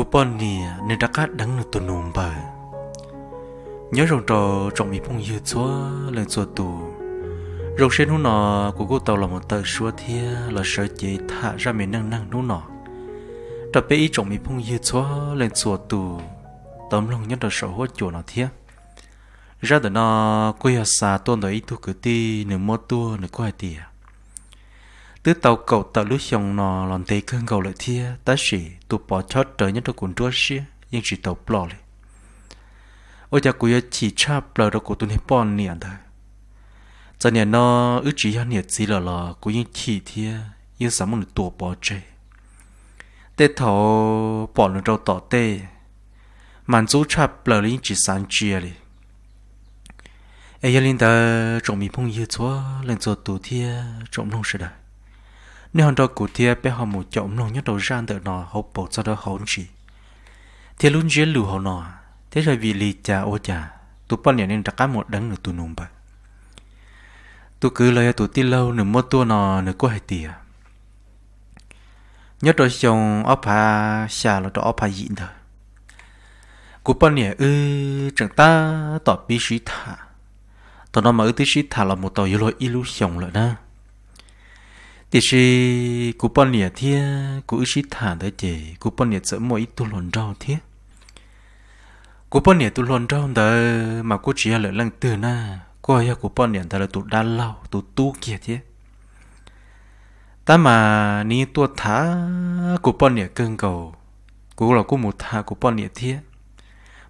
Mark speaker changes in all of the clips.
Speaker 1: cú bọn nì nên đã cắt đắng nụ tù nùm bờ nhớ rồng trò rồng mì phong dư chúa lên chúa tù rồng sen hút nọ của cô tàu là một tờ chúa thia là sợ chế thả ra mình năng năng nút nọ tập bé ý rồng mì phong dư chúa lên chúa tù tấm lòng nhớ là sợ hốt chùa nọ thia ra từ nọ cô ở xa tôn tới ý tu cử ti nửa mua tua nửa coi tiền tứ tàu cầu tàu lúc xong nó lòn tê cơn cầu lại thia ta sĩ tụ bỏ chót trở nhất cho cuốn chúa xia nhưng chỉ tàu bỏ lại ôi cha của chỉ cha bỏ đâu của tôi hết bỏ nè thôi giờ nè nó ước chỉ hơn nè gì là là của những chỉ thia nhưng sao muốn tụ bỏ chơi tê thầu bỏ nó đầu tỏ tê màn chú cha bỏ lên chỉ sáng chia đi ai linh ta trộm mi phong yêu chúa lên cho tụ thia trộm lông sự đời nếu hòn đò cụ thia bé họ một chậu nông nhất đầu ran tự nò hậu bộ sau đó hậu chỉ thế luôn dễ lưu hậu nò thế rồi vì lì cha ô cha tụ bao nhiêu nên đặt một đấng nửa tụ nùng bạc tụ cứ lời tụ ti lâu nửa mua tua nò nửa có hai tìa nhất đôi chồng ốp hà xà là đôi ốp hà dịn thôi cụ bao nhiêu ư chẳng ta tỏ bí sĩ thả tỏ nó mà ư tí sĩ thả là một tàu yêu lỗi illusion rồi đó thì si cú bọn lìa thia cú sĩ thả tới chỉ cú bọn lìa sợ mỗi tu lòn rau thiệt cú bọn lìa tu lòn rau đó mà cú chỉ là lăng từ na cô ấy cú bọn lìa ta là tu đan lao tu tu kia thia ta mà ní tu thả cú bọn lìa cưng cầu cú là cú một thả cú bọn lìa thia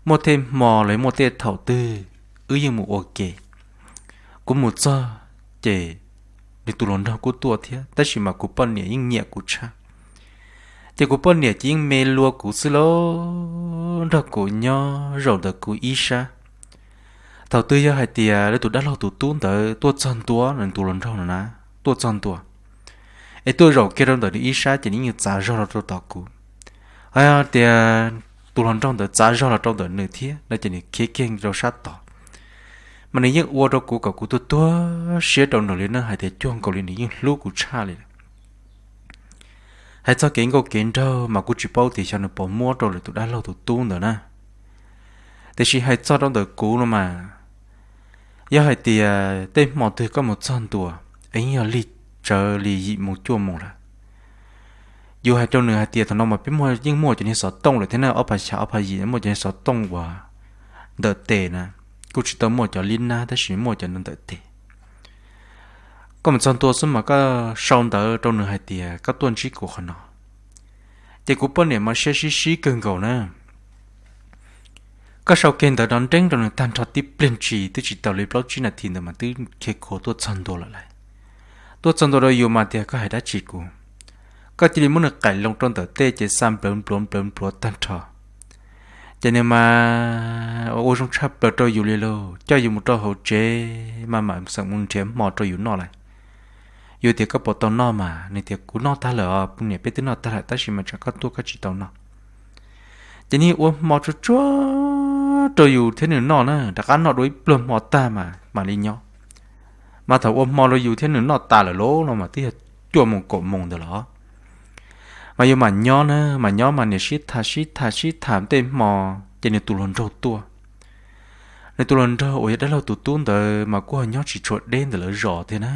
Speaker 1: một thêm mò lấy một tê thầu tư ứ như một ok cú một cho chỉ để tụ lồn đâu của tua thế ta chỉ mà của bọn nhẹ yên nhẹ của cha thì của bọn nhẹ chỉ mê lúa của xí lô đó của nho rồi đó của isha thầu tư cho hai tia để tụ đã lâu tụ tuôn tới tua chân tua nên tụ lồn đâu nữa nè tua chân tua ấy tôi rồi kia trong tới đi isha chỉ những giá rồi là tôi tao cũ ai à tia tụ lồn trong tới giá rồi là trong tới nửa thế là chỉ những kia kia rồi sát tao mà nếu như ô đó của cậu của tôi tôi sẽ đầu nổi lên nó hay để chuông cậu lên những lúc của cha lên hay cho kiến cậu kiến đó mà cũng chỉ bao thì cho nó bỏ mua rồi là tụi đã lâu tụi tuôn rồi nè thế thì hay cho đó đời cũ nó mà giờ hãy thì à, tên mỏ từ có một trăm tuổi ấy giờ lì chờ lì dị một chua một là dù hai trong nửa hai tiền thằng nó mà biết mua nhưng mua cho nên sợ tông rồi thế nào ở phải sợ ở phải gì mua cho nên sợ tông quá đợt tệ nè กูชิตมัวจะลินนะแต่ชิมัวจะนั่นแต่เตะก็มันส่วนตัวซึ่งมันก็ชองเตอตรงหนึ่งให้เตียก็ตัวชิกูขนาดแต่กูเปิ้ลเนี่ยมาเชื่อชิชิเกินเก่านะก็ชาวเกณฑ์แต่ดันเด้งตรงหนึ่งตันทอดที่เปลี่ยนชีที่จิตเอาเลยบล็อกชินาทีเนี่ยมันตื้อเคโคตัวชันตัวละเลยตัวชันตัวเราอยู่มาเตียก็ให้ได้ชิกูก็จะมีมันไก่ลงตรงแต่เตะจะซ้ำเปลี่ยนปลอมเปลี่ยนปลอมตันทอด cho nên mà ô trong chắp bờ cho dù lê lô cho dù một trò hậu chế mà mà sẵn muốn chém mò cho dù nó lại dù thì có bộ tàu nó mà nên thì cú nó ta lỡ bún nhẹ biết tới nó ta lại ta chỉ mà chắc có tôi cái chỉ tàu nó cho nên ô mò cho chúa cho dù thế nữa nó nữa đã ăn nó đối plum mò ta mà mà đi nhau mà thầu ô mò rồi dù thế nữa nó ta là lố nó mà tiếc chua mông cổ mông đó mà yêu mà nhó nữa mà nhó mà nè shit thà shit thà shit thảm tên mò cho nên tụi lần đầu tua nên tụi lần đầu ôi đã lâu tụi tuôn tờ mà cô nhó chỉ chuột đen tờ lỡ rõ thế nè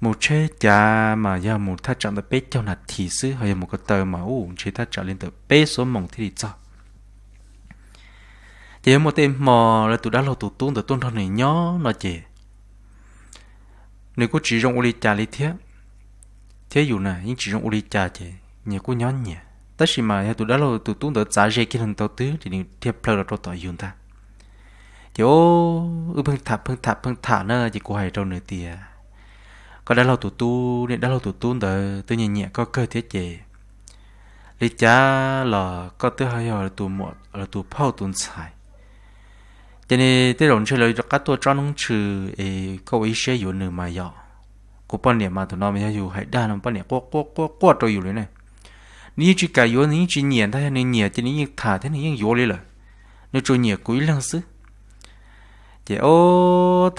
Speaker 1: một chế cha mà giờ một thắt chặn tờ bế cho là thì sư hay một cái tờ mà u chế thắt chặn lên tờ bế số mỏng thì sao? cho chỉ một tên mò là tụi đã lâu tụi tuôn tờ tuôn thằng này nhó nó chè nếu cô chỉ dùng ô li cha lý thiết thế dụ nè những chỉ trong uli cha chị nhà cô nhón nhẹ tất nhiên mà tụi đó là tụi tuấn đỡ trả dễ cái thằng tao tứ thì đừng thiệp plơ là tao tỏi dùng ta thì ô ừ phăng thả phăng thả phăng thả nữa chỉ cô hay đâu nửa tìa có đã là tụi tu nên đã là tụi tuấn đỡ tôi nhẹ nhẹ có cơ thế chị lý cha là có thứ hai là tụi một là tụi phao tuần xài cho nên tôi đồng chơi lời các tôi cho nông trừ có ý sẽ dùng nửa mà dọ กูปนเนี่ยมาตัวนอมีอยู่ให้ได้นอปนเนี่ยกัวกัวกัวกัวตัวอยู่เลยเนี่ยนี่จีกายโยนี่จีเหนียนถ้าเนี่ยเหนียจะนี่ยังถ่าถ้าเนี่ยยังโยเลยเหรอเนี่ยจูเหนียกุยลังซึเจ้าโอ้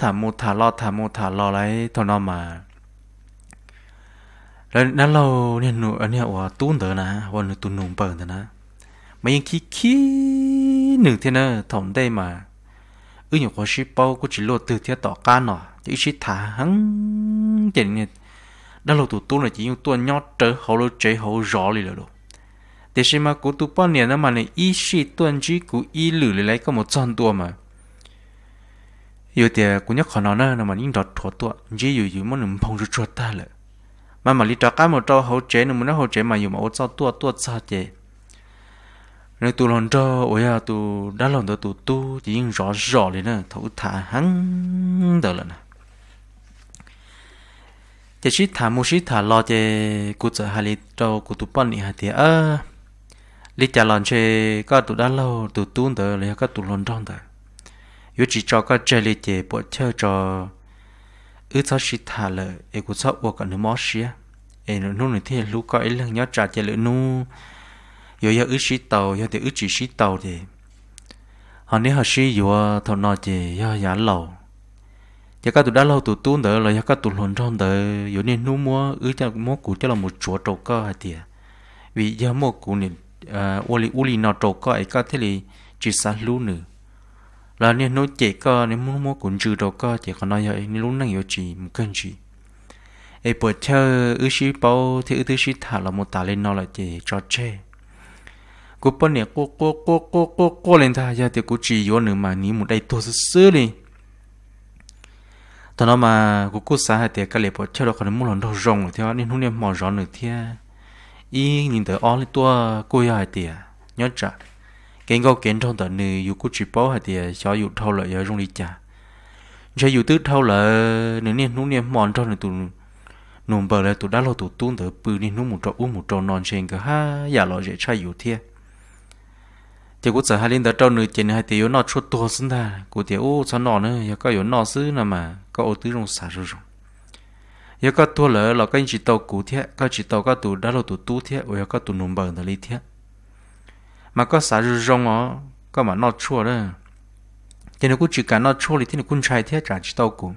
Speaker 1: ถามมูถาลอถามมูถาลอไรตัวนอมาแล้วนั่นเราเนี่ยหนูอันเนี้ยว่าตุ้นเถอะนะวันนึงตุ้นหนุ่มเปิดเถอะนะไม่ยังคิดคิดหนึ่งเท่านั้นถมได้มาเอออย่างว่าชิปเป้ากูจิโลตื่นเที่ยต่อการหน่อย chỉ chỉ thả hăng chỉ nè đó là tụi tôi là chỉ những tôi nhót trở hậu lô chế hậu rõ lì là đồ thế xem mà của tụi bao nhiêu năm mà này ý chỉ tuân chỉ của ý lử lì lấy có một trăm tua mà yêu thì cũng nhớ khó nói nữa là mà những đợt thua tua chỉ yêu yêu muốn nằm phong rồi chua ta lệ mà mà lì trả cái một trâu hậu chế nó muốn nó hậu chế mà yêu mà ô sao tua tua sao chế nếu tụi lần cho ôi à tụi đã lần đó tụi tu chỉ những rõ rõ lì nữa thấu thả hăng đó là nè จะชิดถามมูชิดถามรอเจกูจะฮาริโตกูตุปอนนี่ฮะเดียเออลิจารอนเชก็ตุด้านเราตุตุ้นเดอเลยก็ตุลนร้องเดอยุจิจอก็เจลิเจปวดเชอจออือชอชิดถามเลยเอกูชอบวกันหนูมอเชียเอหนูนู่นที่ลูกก็ไอเรื่องยอดจ่าเจลินูยอยอือชิดเตายอเดอือจิชิดเตาเดอันนี้เขาชิอยู่ว่าทนอเจยอยานเหล่า giờ các tụi đã lâu tụi tuôn đỡ là giờ các tụi lồn trong đỡ giờ nên nu mua ứ cho mua cụ cho là một chỗ trâu cơ hay tia, vì giờ mua củ nên uli uli nó trâu cơ ấy các thế thì chỉ sát lú nữa là nên nói chạy cơ nên mua mua cụ trừ trâu cơ chỉ còn nói giờ nên lú năng giờ chỉ một cân chỉ ấy bữa chơi ứ sĩ bao thì ứ thứ sĩ thả là một tà lên nó là chỉ cho chơi cú bên này cô cô cô cô cô cô lên thà giờ thì cô chỉ vô nữa mà ní một đây tôi sướng đi tao nó mà cú cú xả hai tiệt cái lệ bỏ chơi đó còn muốn lần đầu rồng thì nên hôm nay mò rõ nữa thì ý nhìn thấy ó lên tua cô ya hai tiệt nhớ chả cái ngô kiến trong tờ nữ dù cú chỉ bỏ hai tiệt cho dù thâu lợi ở trong đi chả cho dù tứ thâu lợi nếu nên hôm nay mò trong nữa tụi nụm bờ lại tụi đã lo tụi tuôn tới bự nên hôm một trâu uống một trâu non trên cả ha giả lo dễ trai dù thiệt thì cũng sợ hai linh đã trâu nữa chuyện hai tiểu nó chốt tua xin ta cụ tiểu ô sao nọ nữa giờ có yếu nọ xứ nào mà có ô tứ rong xả rồi rong giờ có tua lỡ là cái chỉ tàu cụ thiết có chỉ tàu có tụ đã là tụ tu thiết, rồi có tụ nùng bờ là lý thiết, mà có xả rồi rong ó có mà nọ chua đó thì nó cũng chỉ cả nọ chua thì thì nó cũng trai thiết trả chỉ tàu cụ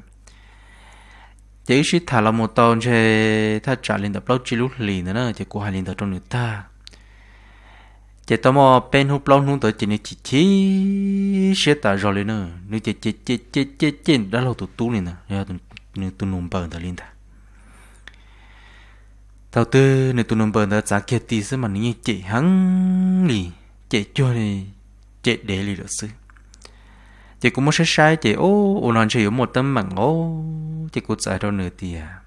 Speaker 1: chỉ chỉ thả là một tàu chơi thả trả linh tập lâu chỉ lúc lì nữa thì cụ hai linh tập trong người ta chị tao mò bên hụp lâu nung tới chị này chị chị sẽ ta rồi lên nữa nếu chị chị chị chị chị chị đã lâu tụt tu lên nè rồi tụt nếu tụt nung bờ tới lên ta tao tư nếu tụt nung bờ tới giá kia tí xí mà nếu chị hăng lì chị cho này chị để lì được xí chị cũng muốn sẽ sai chị ô ô nói chị một tấm mảng ô chị cũng giải đâu nửa tí à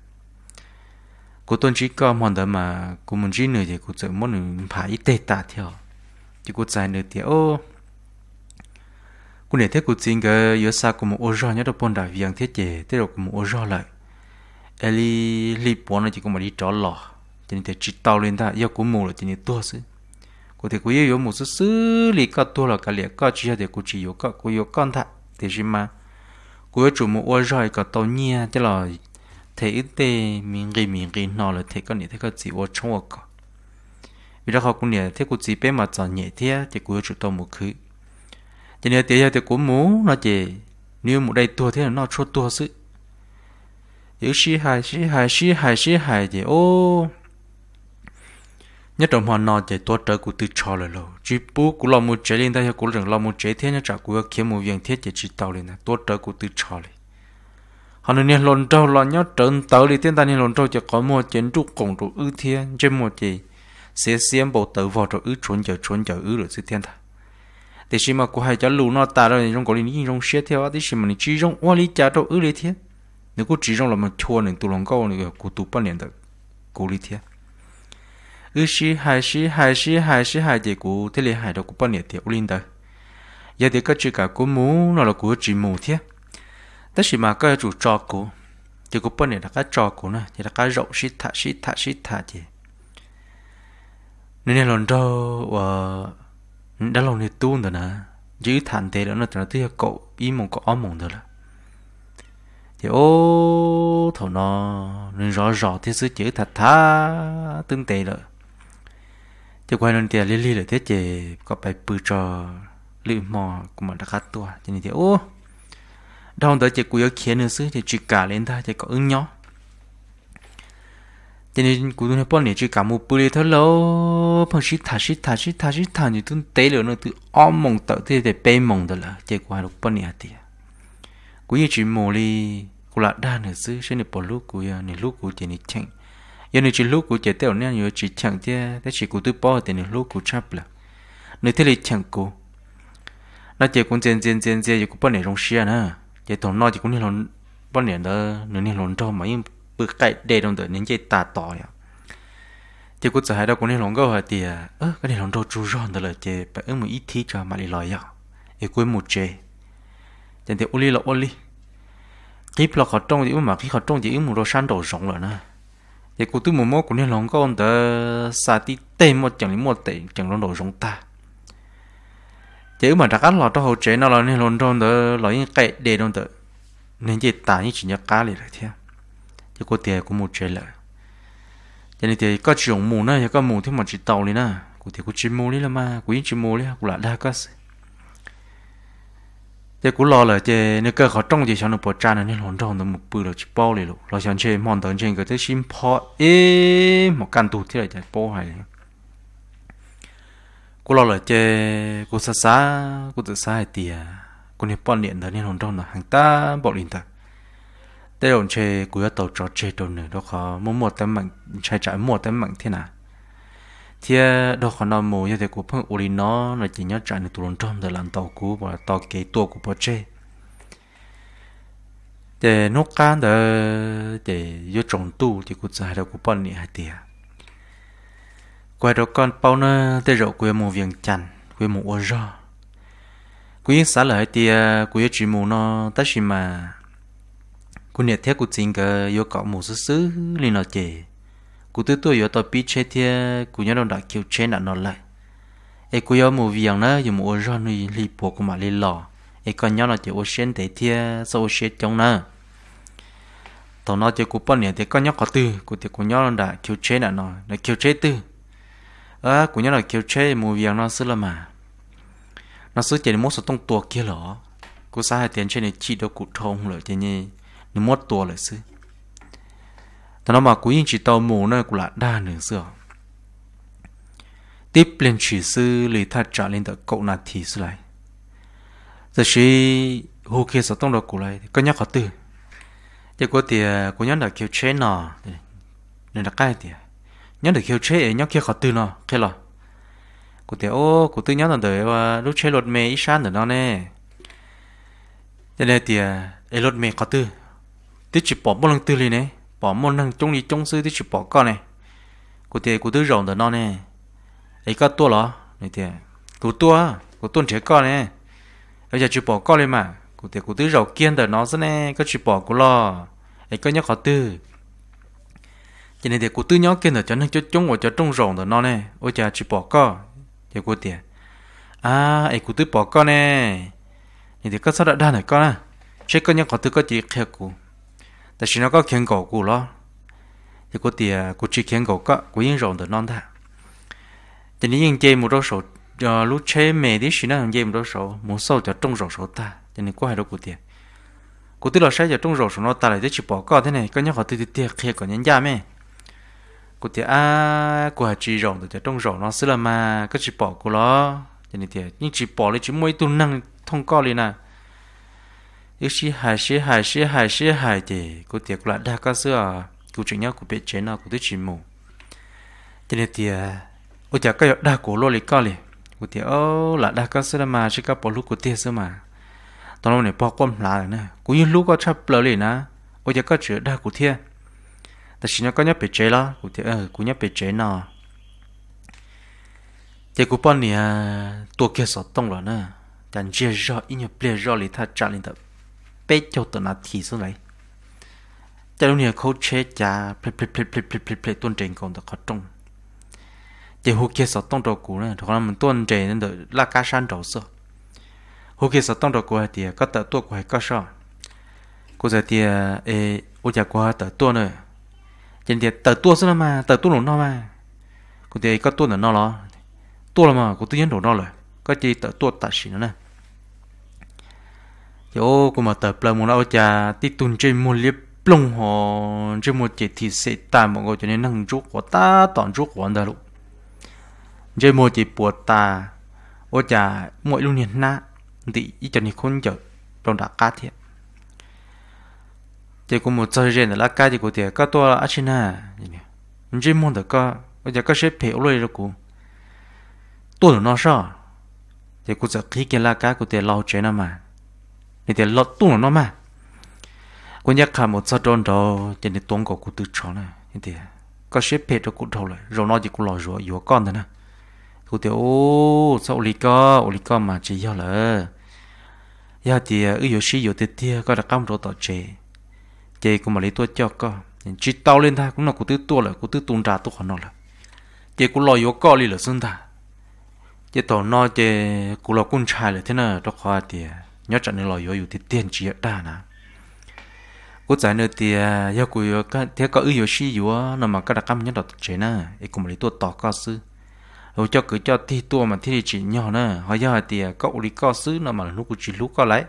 Speaker 1: cô tôn chỉ có mòn đó mà cô muốn chỉ nửa thì cô sợ muốn phải tê tạ theo chỉ có chạy nửa tiếng ô cú để thế cuộc sinh cái yếu sa của một ô rò nhớ đâu bồn đại viang thiết chế thế được một ô rò lại eli li bồn nó chỉ có mà đi trò lò cho nên thế chỉ tao lên ta yêu của mù là cho nên tua xứ có thể cú yêu yếu một số xứ li cả tua là cái liệt cả chỉ là thế cú chỉ yếu cả cú yếu con thà thế gì mà cú yêu chủ một ô rò cả tao nhia thế là thế ít tê miếng gì miếng gì nó là thế con nể thế cái gì ô trong ô vì đó họ cũng nhớ thế cũng chỉ bé mà chọn nhẹ thế thì cũng chụp tàu một khứ cho nên tiếc thì cũng muốn nó chỉ nếu một đây tua thế là nó cho tua sự yếu sĩ hài sĩ hài sĩ hài sĩ hài thì ô nhất trong hoàn nó chỉ tua trở của từ cho lời lâu chỉ bú của lòng một chế lên đây của rừng lòng một chế thế nhất trả của kiếm một viên thiết chỉ chỉ tàu lên là tua trở của từ cho lời họ nên nên lồn trâu lòn nhớ trơn tàu đi tên ta nên lồn trâu chỉ có một chiến trục cổng trụ ưu thiên trên một chỉ sẽ xem bộ tử vào rồi ứ trốn giờ trốn giờ ứ rồi sẽ thiên ta thì xem mà cô hay cho lù nó ta rồi trong cổ linh nhìn trong xe theo thì xem mà chỉ trong ô lý cha cho ứ lý thiên nếu cô chỉ trong là mà chua nên tụ lòng câu này cô tụ bao liền được cô lý thiên ứ xí hai xí hai xí hai xí hai thì cô thế lý hai đó cô bao liền thì ô linh đó giờ thì các chữ cả cô mù nó là cô chỉ mù thiên tất chỉ mà các chủ trò cô chỉ cô bao liền là các trò cô nè thì là các rộng xí thả xí thả xí thả chỉ nên là lần đầu và ờ, đã lâu thì tuôn rồi nè chứ thản thế đó là nó tiếc cậu ý mong có ôm mong rồi là thì ô thầu nó nên rõ rõ thế sự chữ thật tha tương tệ rồi cho quay lên thì liên li là thế chị có phải bự trò lưu mò của mình đã cắt tua cho nên thì ô đau tới chị cú yếu khiến nữa xứ thì chỉ cả lên ta chỉ có ứng nhỏ cho nên cú tuần bọn này chỉ cả một bữa thôi lâu phong sĩ thà sĩ thà sĩ thà sĩ thà như tuần tế rồi nó tự ôm mộng tự thế để bê mộng đó là chỉ quả lúc bao nhiêu tiền, cú như chỉ mồ đi cú là đa nữa chứ sẽ được bỏ lúc cú giờ này lúc cú chỉ này chẳng giờ này chỉ lúc cú chỉ tiêu này giờ chỉ chẳng thế thế chỉ cú tư bỏ thì này lúc cú chấp là nơi thế là chẳng cú nó chỉ cũng chen chen chen chen giờ cú bao nhiêu rong xia nè chỉ thằng nó chỉ cũng như là bao nhiêu đó nữa như là cho mà im bự cái đề đồng tử những cái tà to nhở, thì cũng hai đâu cũng nên lòng gấu hả thì ơ cái này lòng đầu chú ròn đó là chơi, phải ứng một ít thi cho mà đi lòi nhở, để quên một chơi, chẳng thì oli là oli kíp là khó trông thì ứng mà khi khó trông thì ứng một đôi san đầu rộng rồi nè thì cô tôi một mối cũng nên lòng gấu đó xa tí tê một chẳng lý một tệ chẳng lòng đầu rộng ta chế mà đặc án lọt trong hậu chế nào là nên lòng trong đó lòi cái đề đồng tử nên chỉ tả như chỉ nhớ cá liền rồi cho cô tiề của một trẻ lại cho nên thì có chuyện mù nữa có mù thì mà chỉ tàu đi nè cụ thì cụ chỉ mù đi là mà cụ chỉ mù đi cụ lại đa có thế cụ lo là thế nếu cơ khó trong thì sao nó bỏ cha này nên hồn trong nó một bự là chỉ bao liền luôn lo chẳng chơi mòn tận trên cái thế sim po ê một căn tủ thế này chạy bao hay cụ lo là thế cụ xa xa cụ tự xa hay tiề nên bỏ điện đó nên hồn trong nó hàng ta bỏ điện thật tế đồng chơi cú yếu tàu trò chơi đồ nữa đó khó muốn một tấm mạng chạy chạy một tấm mạng thế nào thì đó khó nào mù như thế của phong uri nó là chỉ nhớ chạy được tuần trong để làm tàu cũ và tàu kế tua của bờ chơi để nó can để để yếu trồng tu thì cũng giải được của bọn này hai tia quay đó con bao nó tế rộ quê mù viên chăn quê mù ô rò quê xã lợi tia quê chỉ mù nó tất gì mà cú nhiệt thiết cô chính cái yêu cọ một số xứ lên nó chè cú tư tôi yêu tao biết chơi thiệt cô nhớ đâu đã kêu chế nặng nó lại ai cô yêu một việc nữa dùng một rau nuôi lì bộ của mà lì lò ai còn nhớ là chỉ ô sen thế thiệt sau ô sen trong nữa tao nói cho cú bao nhiêu thì con nhớ có tư cú thì cú nhớ là đã kêu chế nặng nó đã kêu chế tư à cú nhớ là kêu chế một việc nó xứ là mà nó xứ chỉ một số tông tua kia lỏ cú sai tiền trên này chỉ đâu cụ thông lỡ thế nhỉ nó mất tua lại sư ta nó mà cú yên chỉ tàu mù nó cũng là đa nửa xưa tiếp lên chỉ sư lì tha trả lên tờ cậu nạt thì sư lại giờ chỉ hô kia sợ tông đồ cụ lại có nhắc họ tư. giờ có tiền có nhắc là kêu chế nọ nên là cái tiền nhắc được kêu chế nhắc kia họ tư nọ kia lọ cụ tiền ô cụ tư nhắc là đời lúc chế lột mê ít sáng nữa nè Giờ này nên tiền lột mê họ tư? tí chỉ bỏ bốn lần tư liền này bỏ một lần trong đi trong sư tí chỉ bỏ con này cụ thể cụ tư rộng đó nó này ấy có tua lo này thì cụ tua cụ tuân trẻ con này bây giờ chỉ bỏ con lên mà cụ thể cụ tư rộng kiên đó nó sẽ này có chỉ bỏ cụ lo ấy có nhớ khó tư cho nên thì cụ tư nhớ kiên đó cho nên cho chúng ở cho trong rộng đó nó này ôi chà chỉ bỏ con thì cụ thể à ấy cụ tư bỏ con này thì có sao đã đan này con à chứ có nhớ khó tư có chỉ khéo cụ 但是那个看狗过了，一个点过去看狗个，过应容的弄它。但你应该没多少，呃，路车没的是那应该没多少，没少就中手手打，但你过还多过点。过对了，谁就中手手那打来就去报告的呢？个人好对对对，开个人家咩？过点啊，过还只容的就中手那死了嘛，个去报过了，但你点你只报了只没都能通告了呢。yếu chi hài chi hài chi hài chi hài thì cô tiệc lại đa ca xưa cô chuyện nhau của biết chế nào của tôi chỉ mù cho nên thì à, ô chả cái đa cổ lô lì co lì cô tiệc ô là đa ca xưa mà chỉ có bỏ lúc cô tiệc xưa mà tao nói này bỏ quâm lá này nè cô như lúc có chấp lời lì nè ô chả có chữ đa cổ thiê ta chỉ nó có nhấp biết chế lo cô tiệc ờ cô nhấp biết chế nào thì cô bọn nè à, tua kia sọt tông rồi nè chẳng chia rõ ý nhớ ple rõ lì tha trả lì tập bé cho tụi nó thì xuống lại cho lúc chế cha ple ple ple ple ple ple ple tuân trình còn được khó trông chỉ hô kia sợ đầu cũ này hoặc là mình tuân nên được cá san đầu sợ hô kia sợ tông đầu cũ thì có tờ tua của hay có sợ cô giờ thì ê ô cha của tờ tua nữa trên thì tờ tua xưa mà tờ tua nó mà cô thì có tua nữa nó lo tua mà cô tự nhiên đổ nó rồi có chỉ tờ tua tạ xỉ nữa này thì ô cũng mà tờ plum muốn ao trà tít tuần trên một liếp plong họ trên một chỉ thì sẽ ta một người cho nên năng chút của ta toàn chút của anh ta luôn trên một chỉ buộc ta ô trà mỗi lúc nhìn na thì ít cho nên không chờ trong đã cá thiệt chỉ có một chơi riêng là cá chỉ có thể cá to là ăn na trên một được cá bây giờ cá sẽ phải lôi ra cũng tôi nó sao thì cũng sẽ khi cái là cá của tiền lâu chế nào mà nè thì lọt tung nó mà quân nhắc khả một sao tròn đó cho nên tuấn của cụ tư chó nè nè thì có xếp pet cho cụ đầu lại rồi nó chỉ cụ lò rùa yếu con thôi nè cụ thì ô sao lì co lì co mà chỉ do là giờ thì ở yếu sĩ yếu tê tê có đặc cam rồi tao chê chê cũng mà lấy tôi cho co chỉ tao lên ta cũng là cụ tư tua là cụ tư tuôn ra tôi còn nó là chê cụ lò yếu co lì là xưng ta chê tao nó chê cụ lò cun trai là thế nào đó khó tiệt nhớ trận nên lo yếu thì tiền chỉ ta nè cô giải nữa thì yêu cô yêu cái thế có yêu si yếu nó mà cái đặc cam nhất đợt chế nè ấy cũng lấy tua tỏ cao sư rồi cho cứ cho thi tua mà thi chỉ nhỏ nè họ giờ thì cậu đi cao sư nó mà lúc chỉ lúc có lấy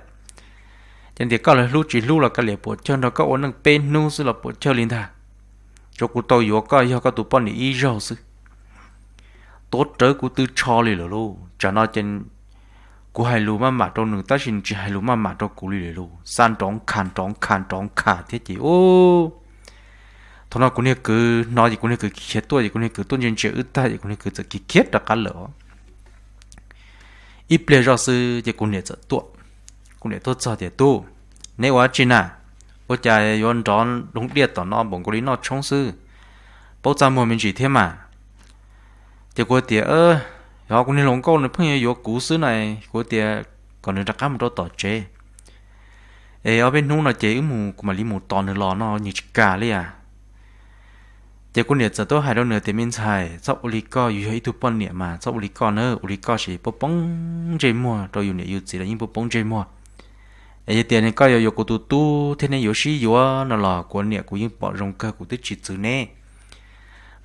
Speaker 1: chẳng thì có lấy lúc chỉ lúc là cái liệu bộ chân đó cậu năng bên nu sư là bộ cho liền thà cho cô tôi yếu cái yêu cái tụ bọn này y rồi sư tốt trở của tư cho liền rồi luôn cho nó trên กูให้รู้มาหมาตรงหนึ่งตั้งชินจีให้รู้มาหมาตรงกูเลยรู้สันตองขันตองขันตองขาเท่จีโอ้ทนกูเนี่ยคือน้อยกูเนี่ยคือเขียตัวกูเนี่ยคือต้นยันเชื่ออึดตายกูเนี่ยคือจะขี้เขียตะกันเหรออีเปลี่ยนรอซื้อจะกูเนี่ยจะตัวกูเนี่ยตัวจะเดียตัวในว่าจีน่ะ我家原装农业到那蒙古里那城市，包咱们民族天嘛，结果第二。giờ cũng nên lòng câu này phong yêu cú xứ này của tiề còn nên đặt cá một đôi tỏi chế ê ở bên nung là chế mù mà li mù tòn lò nó như cả li à chế cũng nhiệt giờ tôi hai đôi nửa tiền miên xài sắp uli co yêu hay tu pon nhiệt mà sắp uli co nữa uli co chỉ bốc bóng chế mua rồi yêu nhiệt yêu chỉ là những bốc bóng chế mua giờ tiền này coi yêu yêu của tu tu thế này yêu sĩ yêu nó là của nhiệt của những bọn rồng cơ của tích chỉ chữ nè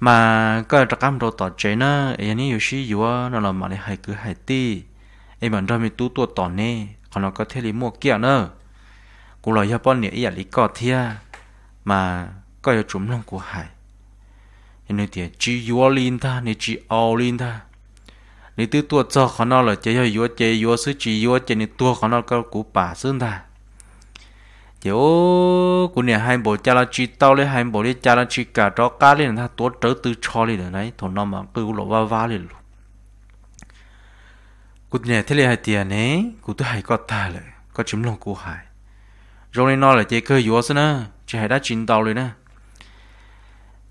Speaker 1: mà có trắc cam đồ tỏ chế nó ấy như yoshi yếu nó là mà lại hay cứ hay ti ấy mà ra mi tú tua tỏ nè còn nó có thể lấy mua kia nữa cũng là Japan này ấy lý có thia mà có yếu chúng lòng của hải nên nói thì chỉ yếu linh ta nên chỉ ao linh ta nên từ tua cho khó nó là chế yếu chế yếu sức chỉ yếu chế nên tua khó nó có cú bà xương ta yo cũng nè hai bộ cha la chi tao lấy hai bộ đi cha la chi cả đó cá lên ta tổ trở từ cho đi rồi này thằng nó mà cứ lộ va va lên luôn cũng nè thế là hai tiền này cũng tôi hai có ta lại có chấm lòng của hai rồi nên nói là chơi cơ yếu xí nữa chỉ hai đã chín tao rồi nè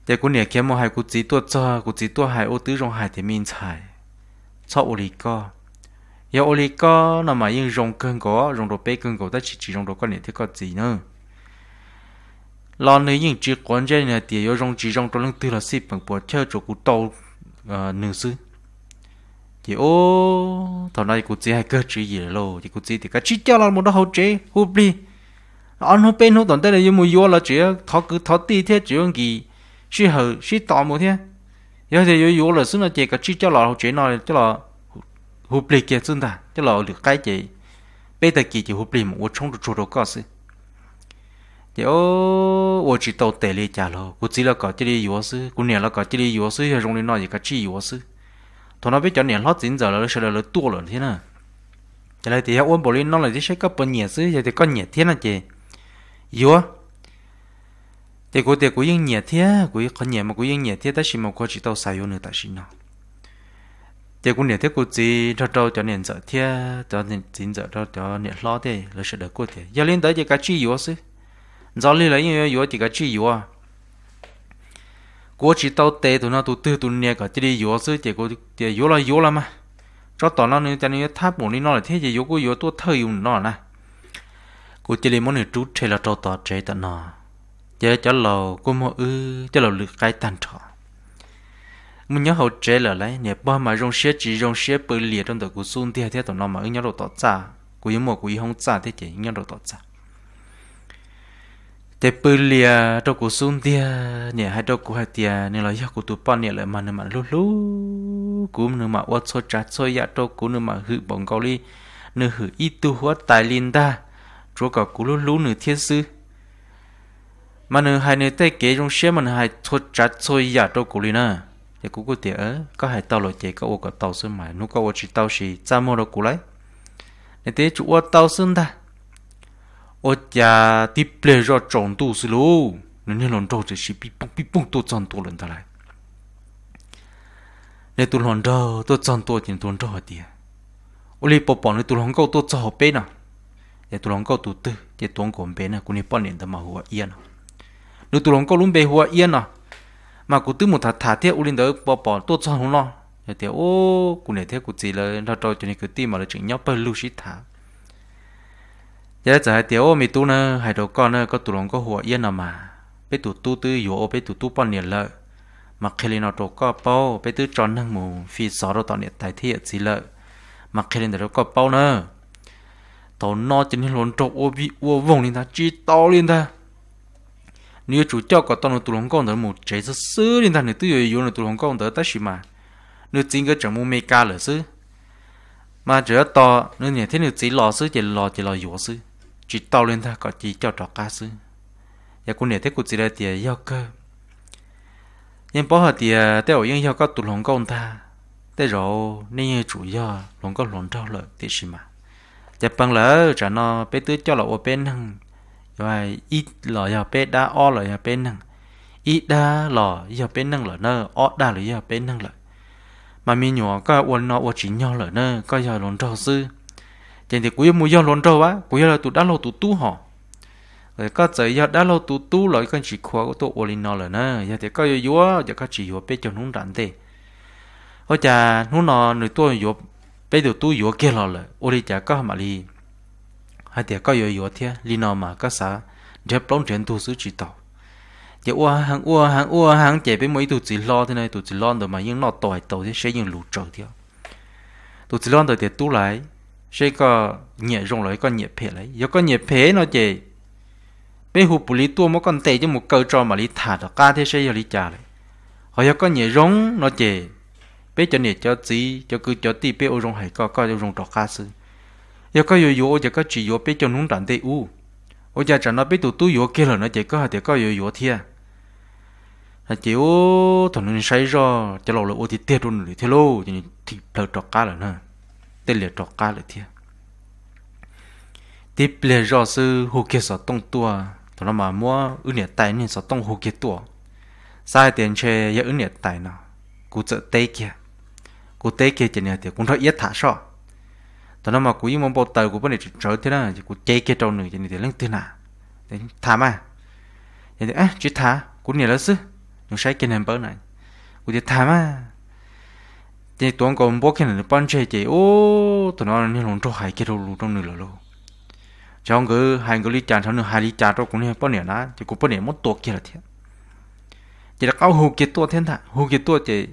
Speaker 1: thế cũng nè kiếm một hai cũng chỉ tua cho cũng chỉ tua hai ô tứ trong hai thì mình xài cho ô đi co giờ oli li có nó mà rong cơn có rong đồ bê cơn có ta chỉ chỉ rong đồ quan niệm thế có gì nữa lo nếu những chỉ quan trọng là tiền yêu rong chỉ rong trong lưng tư là xịt bằng bộ che chỗ cụ tàu nữ sư thì ô thằng này cụ chỉ hai cơ chỉ gì lo thì cụ chỉ thì cái chỉ cho là một đó hậu chế hụp đi anh hụp bên hụp tận đây là yêu mua yêu là chỉ thọ cứ thọ ti thế chỉ ông gì sĩ hậu sĩ tọ một thế giờ thì yêu yêu là xưa là chỉ cái chỉ cho là hậu chế nói cho là hụp lì kia chúng ta chứ lo được cái gì bây giờ kỳ chỉ hụp lì mà ô trong được chỗ đó có sự giờ ô ô chỉ tàu tệ lì trả lo cũng chỉ là có chỉ đi yếu sự cũng nè là có chỉ đi yếu sự hay trong này nói gì cả chỉ yếu sự thôi nó biết cho nè lót dính giờ là sẽ là lỡ tua rồi thế nào giờ này thì ông ôn bồi nó là chỉ sẽ có bận nhẹ sự giờ thì có nhẹ thế nào chị yếu thì cô thì cô yên nhẹ thế cô có nhẹ mà cô yên nhẹ thế ta chỉ mà cô chỉ tàu sai yếu nữa ta chỉ nào chỉ cũng niệm thế cô chỉ cho trâu cho niệm sợ thia cho niệm tin sợ cho cho niệm lo thế là sự được cô thế giờ lên tới chỉ cái chi yếu chứ giờ lên lấy yếu yếu chỉ cái chi yếu à cô chỉ tao tệ tụi nó tụi tư tụi niệm cả chỉ đi yếu chứ chỉ cô chỉ yếu là yếu là mà cho tao nó nên cho nên tháp bổn đi nó là thế chỉ yếu cô yếu tôi thời dùng nó nè cô chỉ lên muốn này trút thế là trâu tao chơi tận nó giờ cho lâu cô mơ ư cho lâu lực cái tàn trọ mình nhớ hậu chế là lấy nhà bao mà rong xe chỉ rong xe bự liệt trong tờ của xuân thì thế tụi nó mà nhớ đồ tọt giả của những một của những không giả thế chỉ nhớ đồ tọt giả thế bự liệt trong của xuân thì nhà hai đầu của hai tia nên là do của tụi bọn nhà lại mà nên mà lú lú của nên mà ôt soi chặt soi ya trong của nên mà hư bóng cầu ly nên hư ít tu hóa tài liên ta chúa cả của lú lú nửa thiên sư mà nửa hai nửa tay kế trong xe mà hai thốt chặt soi ya trong của ly nữa thì cũng có thể ở có hai tàu rồi chỉ có ô có tàu xương mà nó có ô chỉ tàu chỉ ra mua đồ lấy nên thế chủ ô tàu xương ta ô cha tiếp lệ cho tròn tu xí lô nên nên lần đầu chỉ chỉ bung bung tôi chọn tôi lần ta lại nên tôi lần đầu tôi chọn tôi thì tôi lần đầu thì ô li bỏ bỏ nên tôi lần đầu tôi chọn bé nào để tôi lần đầu tôi tư để tôi còn bé nào cũng nên bỏ nên mà hùa yên nào nếu tôi lần đầu luôn bé hùa yên nào mà cụ tư một thà thà thiết u linh tới bỏ bỏ tốt cho hùng lo giờ thì ô cụ này thế cụ gì là nó trò cho nên cứ tìm mà là chuyện nhóc bơ lưu xít thả giờ giờ hai ô mì tu nơ hai đầu con nơ có tụ lòng có hùa yên nào mà bé tụ tu tư yếu ô bé tụ tu bọn nhiệt lợi mà khi lên nó trò có bao bé tư tròn nâng mù phi gió rồi tọn nhiệt tài thiết gì lợi mà khi lên đó có bao nơ tổ nó cho nên lộn trộn ô bị ô vùng lên ta chỉ to lên ta nếu chủ tiêu có tao nó tụi Hồng Kông đó số sư lên thằng tự yêu nó tụi Hồng Kông đó ta mà nếu chính cái chẳng mua mê ca là sư mà chỉ to nếu nhà thế nếu chỉ lo sư chỉ lo chỉ lo yếu sư chỉ tao lên thằng có chỉ cho trò ca sư và cũng nhà thế cũng chỉ là tiền yêu cơ nhưng bỏ hết tiền tiêu yên yêu các tụi Hồng ta thế rồi nên chủ yếu Hồng Kông lòng trao lợi thế xí mà Japan lỡ trả nó bé tứ cho là ô bên vậy ít lò giờ bên đã o lò giờ bên năng ít đã lò giờ bên năng lò nơ o đã lò giờ bên năng lò mà mình nhỏ có uốn nó uốn chính nhau lò nơ có giờ lòn trâu sư trên thì cuối mua giờ lòn trâu á cuối giờ tụi đã lò tụi tu họ rồi có giờ giờ đã lò tụi tu lò con chỉ khoa của tụi uốn nó lò nơ giờ thì có giờ yếu giờ có chỉ yếu bên cho nung rắn thế ôi cha nung nó người tu yếu bây giờ tu yếu kia lò lò uốn chả có mà li hai tiệt có yếu yếu thế li nào mà có sa đẹp lông trên tu sứ chỉ tàu giờ dạ ua hàng ua hàng ua hàng chạy bên mấy tụi chỉ lo thế này tụi chỉ lo rồi mà những nó tỏi tàu thì sẽ những lụt trở theo tụi chỉ lo rồi thì tu lại sẽ có nhẹ rong lại có nhẹ phê lại giờ dạ có nhẹ phê nó chạy bên hụt bù lý tua mà còn tệ cho một câu trò mà lý thả đó ca thế sẽ giờ lý trả lại họ giờ dạ có nhẹ rong nó chạy bé cho nhẹ cho gì cho cứ cho ti bé ô rong hay có có rong đó ca xưa giờ có yo yo giờ có chỉ yo biết cho nung đàn tê u ô giờ chẳng nó biết tụ tu yo kia là nó chỉ có hạt thì có yo yo thia là chỉ ô thằng nó say rồi cho lâu là ô thì tiệt luôn rồi thế lô thì thì lợt trọc cá rồi nè tê liệt trọc cá rồi thia tiếp liệt rồi sư hồ kia sợ tông tua thằng nó mà mua ư nhiệt tài nên sợ tong hồ kia tua sai tiền che giờ ư nhiệt tài nào cụ trợ tê kia cụ tê kia chỉ nhiệt thì cũng thôi yết thả sao tao nó mà cú yếm bộ tàu của bên này trở thế nào chỉ cú chơi cái trâu nữa cho nên thế lên thế nào thế thả mà thế thì á chỉ thả cú này là sư nhưng sai cái này bớt này cú thì thả mà thế tuấn còn bố cái này bắn chơi chơi ô tao nó nên lòng trâu hai cái trâu lù trong nửa lù trong cái hai cái lý chán sau nửa hai lý chán trâu cũng này bên này là chỉ cú bên này mất tuột kia là thế chỉ là cao hồ kia tuột thế nào hồ kia tuột chỉ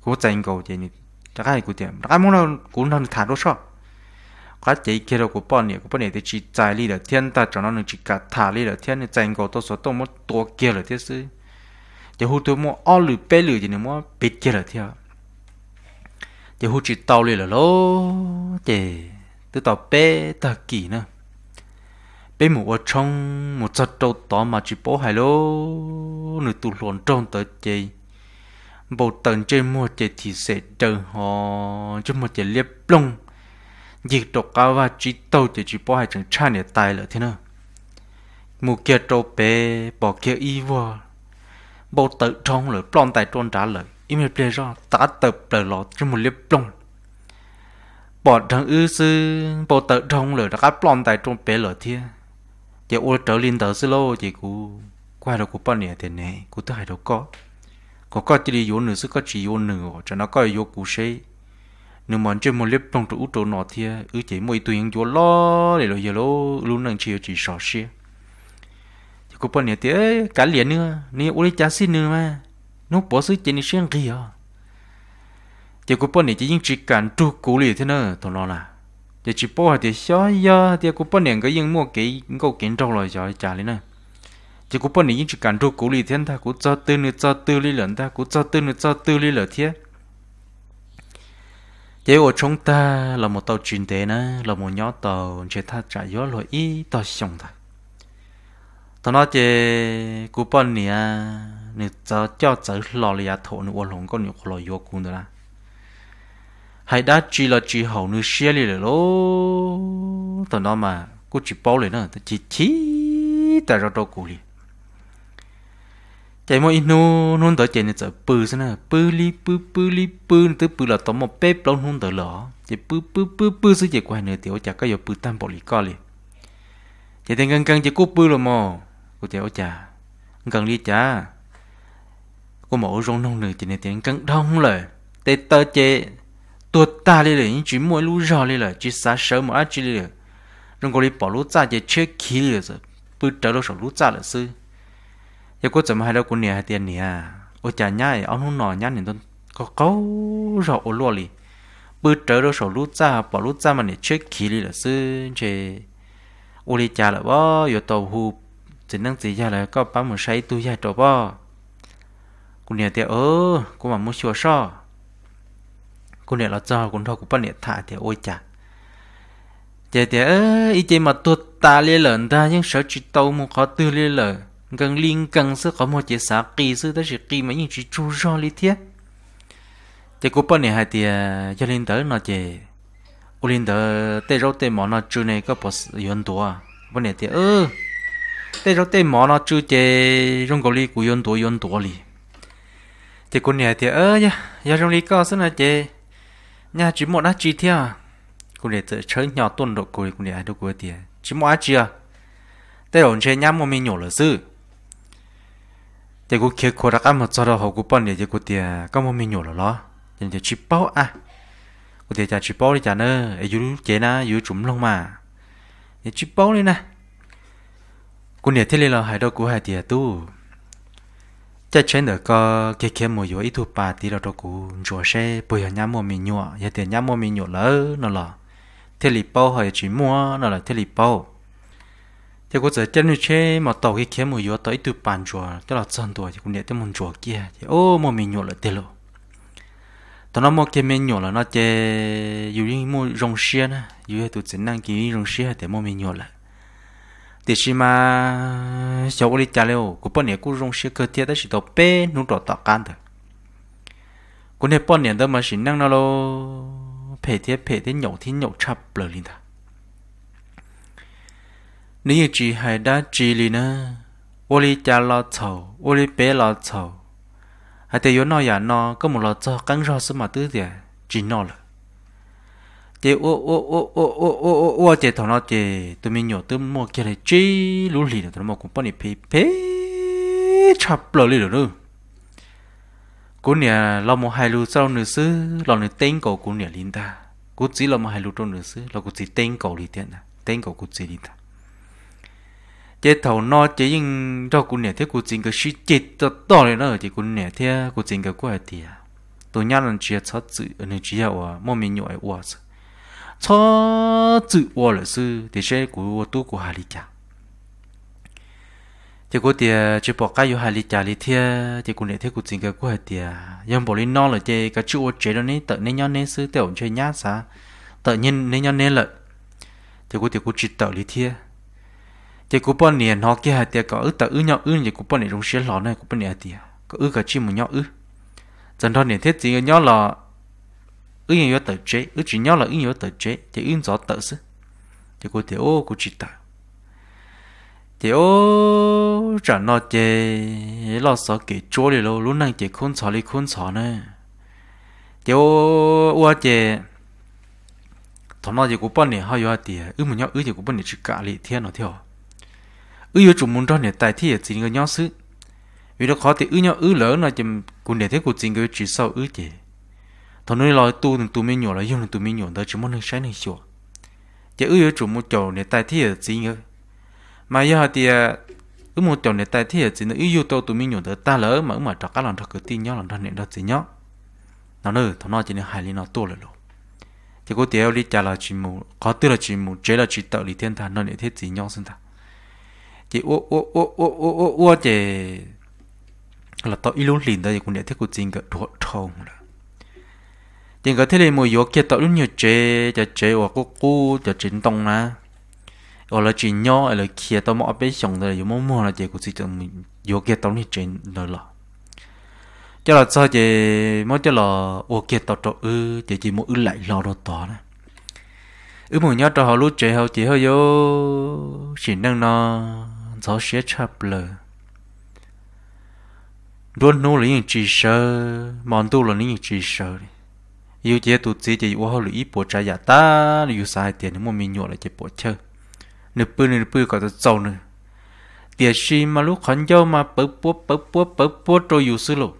Speaker 1: cú dành cầu chỉ này chắc ai cú tiệm chắc ai muốn đâu cú đâu thả đâu sao cá chỉ kia đâu của bọn này của bọn này thì chỉ chạy đi là thiên ta cho nó nên chỉ cả thả đi là thiên thì chạy cầu tôi số tôi muốn tua kia là thế chứ giờ hút tôi muốn ăn lử bê lử gì nữa muốn bê kia là thế giờ hút chỉ tàu đi là lô chè tôi tàu bê ta kỳ nữa bê một ở trong một giật trâu to mà chỉ bố hai lô nửa tụ luồn trong tới chè bộ tần trên mua chè thì sẽ chờ họ cho một chè liếp lông dịch đồ cao và chỉ tàu thì chỉ bỏ hai chẳng cha nè tài là thế nào mù kia trâu bé bỏ kia y vô bộ tự trong lời plon tại trôn trả lời im hiệp lê ra ta tập lời lọ cho một liếp plon bỏ thằng ư sư bộ tự trong lời đã cắt plon tại trôn bé lời thia giờ ô trở lên tờ sư lô chỉ cú qua đầu của bọn nè thế này cú thấy hai đầu có có có chỉ đi vô nửa sư có chỉ vô nửa cho nó có vô cú xây nếu mà chơi một lớp trong trụ trụ nọ thì ứ ừ, chỉ mỗi tụi những chỗ lo để rồi giờ lo luôn năng chiều chỉ sợ xe thì cô bọn này thì cả liền nữa nè ôi cha xin nữa mà nó bỏ xứ chơi đi xem kìa thì cô bọn này chỉ những chỉ cần trụ cũ liền thế nữa thôi nó là thì chỉ bỏ thì xóa ra thì cô bọn này cái những mua cái câu kiến trong rồi cho trả lên nữa. thì cô bọn này những chỉ cần trụ cũ liền thế ta cũng cho tư nữa cho tư đi lần ta cũng cho tư nữa cho tư đi lần thế chế của chúng ta là một tàu chuyên tế nữa là một nhóm tàu chế tha trả gió lỗi ý tàu sống thôi tao nói chế cú bọn nè nè cho cho chở lò lìa à thổ nụ ổn lồng con khổ lò yếu cùng đó là hãy đã chỉ là chỉ hậu nụ xe lì lì lô tao nói mà cú chỉ bao lì nè, chỉ chỉ tại ra đâu cú lì chạy mỗi nu nu tới chạy này chạy bự xem nào bự li bự bự li bự tới bự là tóm một bếp lâu nu tới lỏ chạy bự bự bự bự xí chạy qua nửa tiểu chả có giờ bự tam bộ lì co li chạy tiền gần gần chạy cúp bự rồi mò cô chạy ô chả gần đi chả cô mổ rong nông nửa chạy này tiền gần đông rồi tê tơ chạy tuột ta đi rồi chỉ mỗi lú rò đi rồi chỉ xả sớm mà chỉ đi rồi rồi cô đi bỏ lú cha chạy chơi khí rồi bự trở lú sầu lú cha là sư giờ cô chấm hai đâu cô nè tiền nè à? ô chả nhá ông không nọ nhá nên tôi có câu rồi ô lo li bữa trở đâu sổ lút ra bỏ lút ra mà nè chết khí li là sư chế ô li là bó giờ tàu hù chỉ năng chỉ ra là có bám một say tu ra chỗ bó cô nè tiền ơ cô mà muốn chùa sao cô nè là cho cô thôi cô bắt nè thì ôi chả giờ thì ý chế mà tuột ta lên lợn ta nhưng sợ chỉ tàu một khó tư lên lợn gần liên gần sư có một chiếc xã kỳ sư tới sự kỳ mà những chỉ chú rõ lý thiết thì cô bọn này hai tia cho à, lên tới nó chỉ ô lên tới tê rau tê mỏ nó chú này có bỏ yên tố à bọn này thì ơ tê rau tê mỏ nó chú chê rung cầu lý của yên tố yên tố lý thì cô này thì ơ nhá giờ rong lý có sư nó chê nhà chỉ mỏ nát chi thế à cô này tự chơi nhỏ tuần độ cô này cô này ai đâu có tiền chỉ mỏ chưa à. tay ổn chơi nhám mà mình nhổ là sư giờ cô kia cô đã ăn một giờ học cô bận để cho cô tiệt có một mình nhổ là lo giờ giờ chỉ bao à cô tiệt giờ chip bao đi chả nữa ai dụ chế na dụ chúng luôn mà để chip bao đi nè cô nhiệt thế là hai đâu cô hai tiệt tu cha chén nữa có kia kia một dụ ít thu bà tí đâu đâu cô nhổ xe bây giờ nhám một mình nhổ giờ tiệt nhám một mình nhổ lỡ nó là thế là bao hay chỉ mua nó là thế là bao thì cô giờ chân như thế mà tàu khi kiếm một yếu tới từ bàn chùa tức là chân tuổi thì cũng để tới một chùa kia thì ô mà mình nhổ lại tiền rồi tao nó một cái mình nhổ là nó chơi dù như mua rong xiên á dù như tụi chính năng kiếm rong xiên thì mua mình nhổ lại thì khi mà sau khi trả lời của bọn này cũng rong xiên cơ thiết đó chỉ tàu bê nó trọ tọt can thôi cô này bọn này đó mà chỉ năng nó lo phải thiết phải thiết nhậu thì nhậu chập lời lên thôi chỉ chỉ hay 你只系打只哩呢？我哩家老丑，我哩别老丑，还得有那样呢，个么老早刚上是嘛对的，只闹了。thì ô ô ô ô ô ô ô ô thì thằng nó thì tụi mình nhỏ tụi mua kia này chỉ lú lì rồi tụi nó cũng bận đi phê phê chập lờ lì rồi nữa cô nè lo một hai lú sau nữa xứ lo nữa tên cổ cô nè linh ta cô chỉ lo một hai lú trong nữa xứ lo cô chỉ tên cổ lì tiền à tên cổ cô chỉ linh ta chế thầu nó chế nhưng cho cụ nè thế cụ chính cái suy chết cho to lên nó chỉ cụ nè thế cụ chính cái quái tiệt tôi nhớ lần chia cho chữ ở nơi chia ở mà nhồi ở cho chữ ở là sư thì sẽ cụ tu cụ hà lý cha thì cụ tiệt chỉ bỏ cái yêu hà lý cha lý thế thì cụ nè thế cụ chính cái quái tiệt nhưng bỏ lên nó là chế cái chữ ở chế đó nên tự nên nhớ nên sư tiểu chơi nhát sa tự nhiên nên nhớ nên lợi thì cụ tiệt cụ chỉ tự lý thế chỉ cú bọn nè nó kia hạt tiệt có ứ ta ứ nhau ứ chỉ cú bọn nè rung xé lò này cú bọn nè tiệt có ứ cả chi một nhau ứ dần thôi nè thiết gì nhau là ứ nhau tờ chế ứ chỉ nhau là ứ nhau tờ chế chỉ ứ gió tờ xứ chỉ cú tiệt ô cú chỉ tờ chỉ ô trả nó chế lo sợ kể chỗ đi lâu lúc này chỉ khôn sợ đi khôn sợ nè chỉ ô ô chế thằng nó chỉ cú bọn nè hay yo tiệt ứ một nhau ứ chỉ cú bọn nè chỉ cả lì thiên nó theo ư yêu chủ muốn cho tài tại ở chỉ người nhau xứ vì nó khó thì ư nhau ư lỡ là chỉ cũng để thế của chính người chỉ sau ư chỉ thằng nơi lo tu thì à, tu mới nhỏ là yêu thì tu mới nhỏ đó chỉ muốn sáng này chùa chỉ ư yêu chủ muốn chầu tài tại ở chỉ người mà giờ thì ư muốn chầu tài tại ở chỉ nó ư yêu tu tu mới nhỏ đó ta lỡ mà ư mà trọ cá lòng trọ cứ tin nhau lòng trọ nên đó chỉ nhau nó nữa thằng nó chỉ nên hài lên nó tu rồi thì có tiểu đi trả là chỉ mù có tư là chỉ mù chế là chỉ tạo lý thiên thần nó để thế gì nhau sinh thật chị ô ô ô ô ô ô ô chị là tao ít luôn liền đây cũng để thấy cô chính cả đuổi thông rồi chính cả thế này mùi yếu kia tao luôn nhiều chế cho chế hoặc cố cố, cho chính tông na. hoặc là chỉ nhỏ là kia tao mọi bé xong rồi yếu mua mua là chế cô chỉ cho mình yếu kia tao luôn trên rồi là cho là sao chế, mỗi cho là ô kia tao tao ư chế chỉ mỗi ư lại lo đồ to nè ư mùi nhỏ cho họ lúc chế họ chỉ hơi vô chỉ năng nó giáo sẽ chập lờ luôn nô lý chỉ sợ mòn tu là lý chỉ sợ yêu chế tu chế chế yêu hao lý bộ trái giả ta yêu sai tiền mua mình nhọ là chế bộ chơi nửa bự nửa bự có tới giàu nữa tiền xí mà lúc khẩn giao mà bớt bớt bớt bớt bớt bớt rồi yêu sư lộ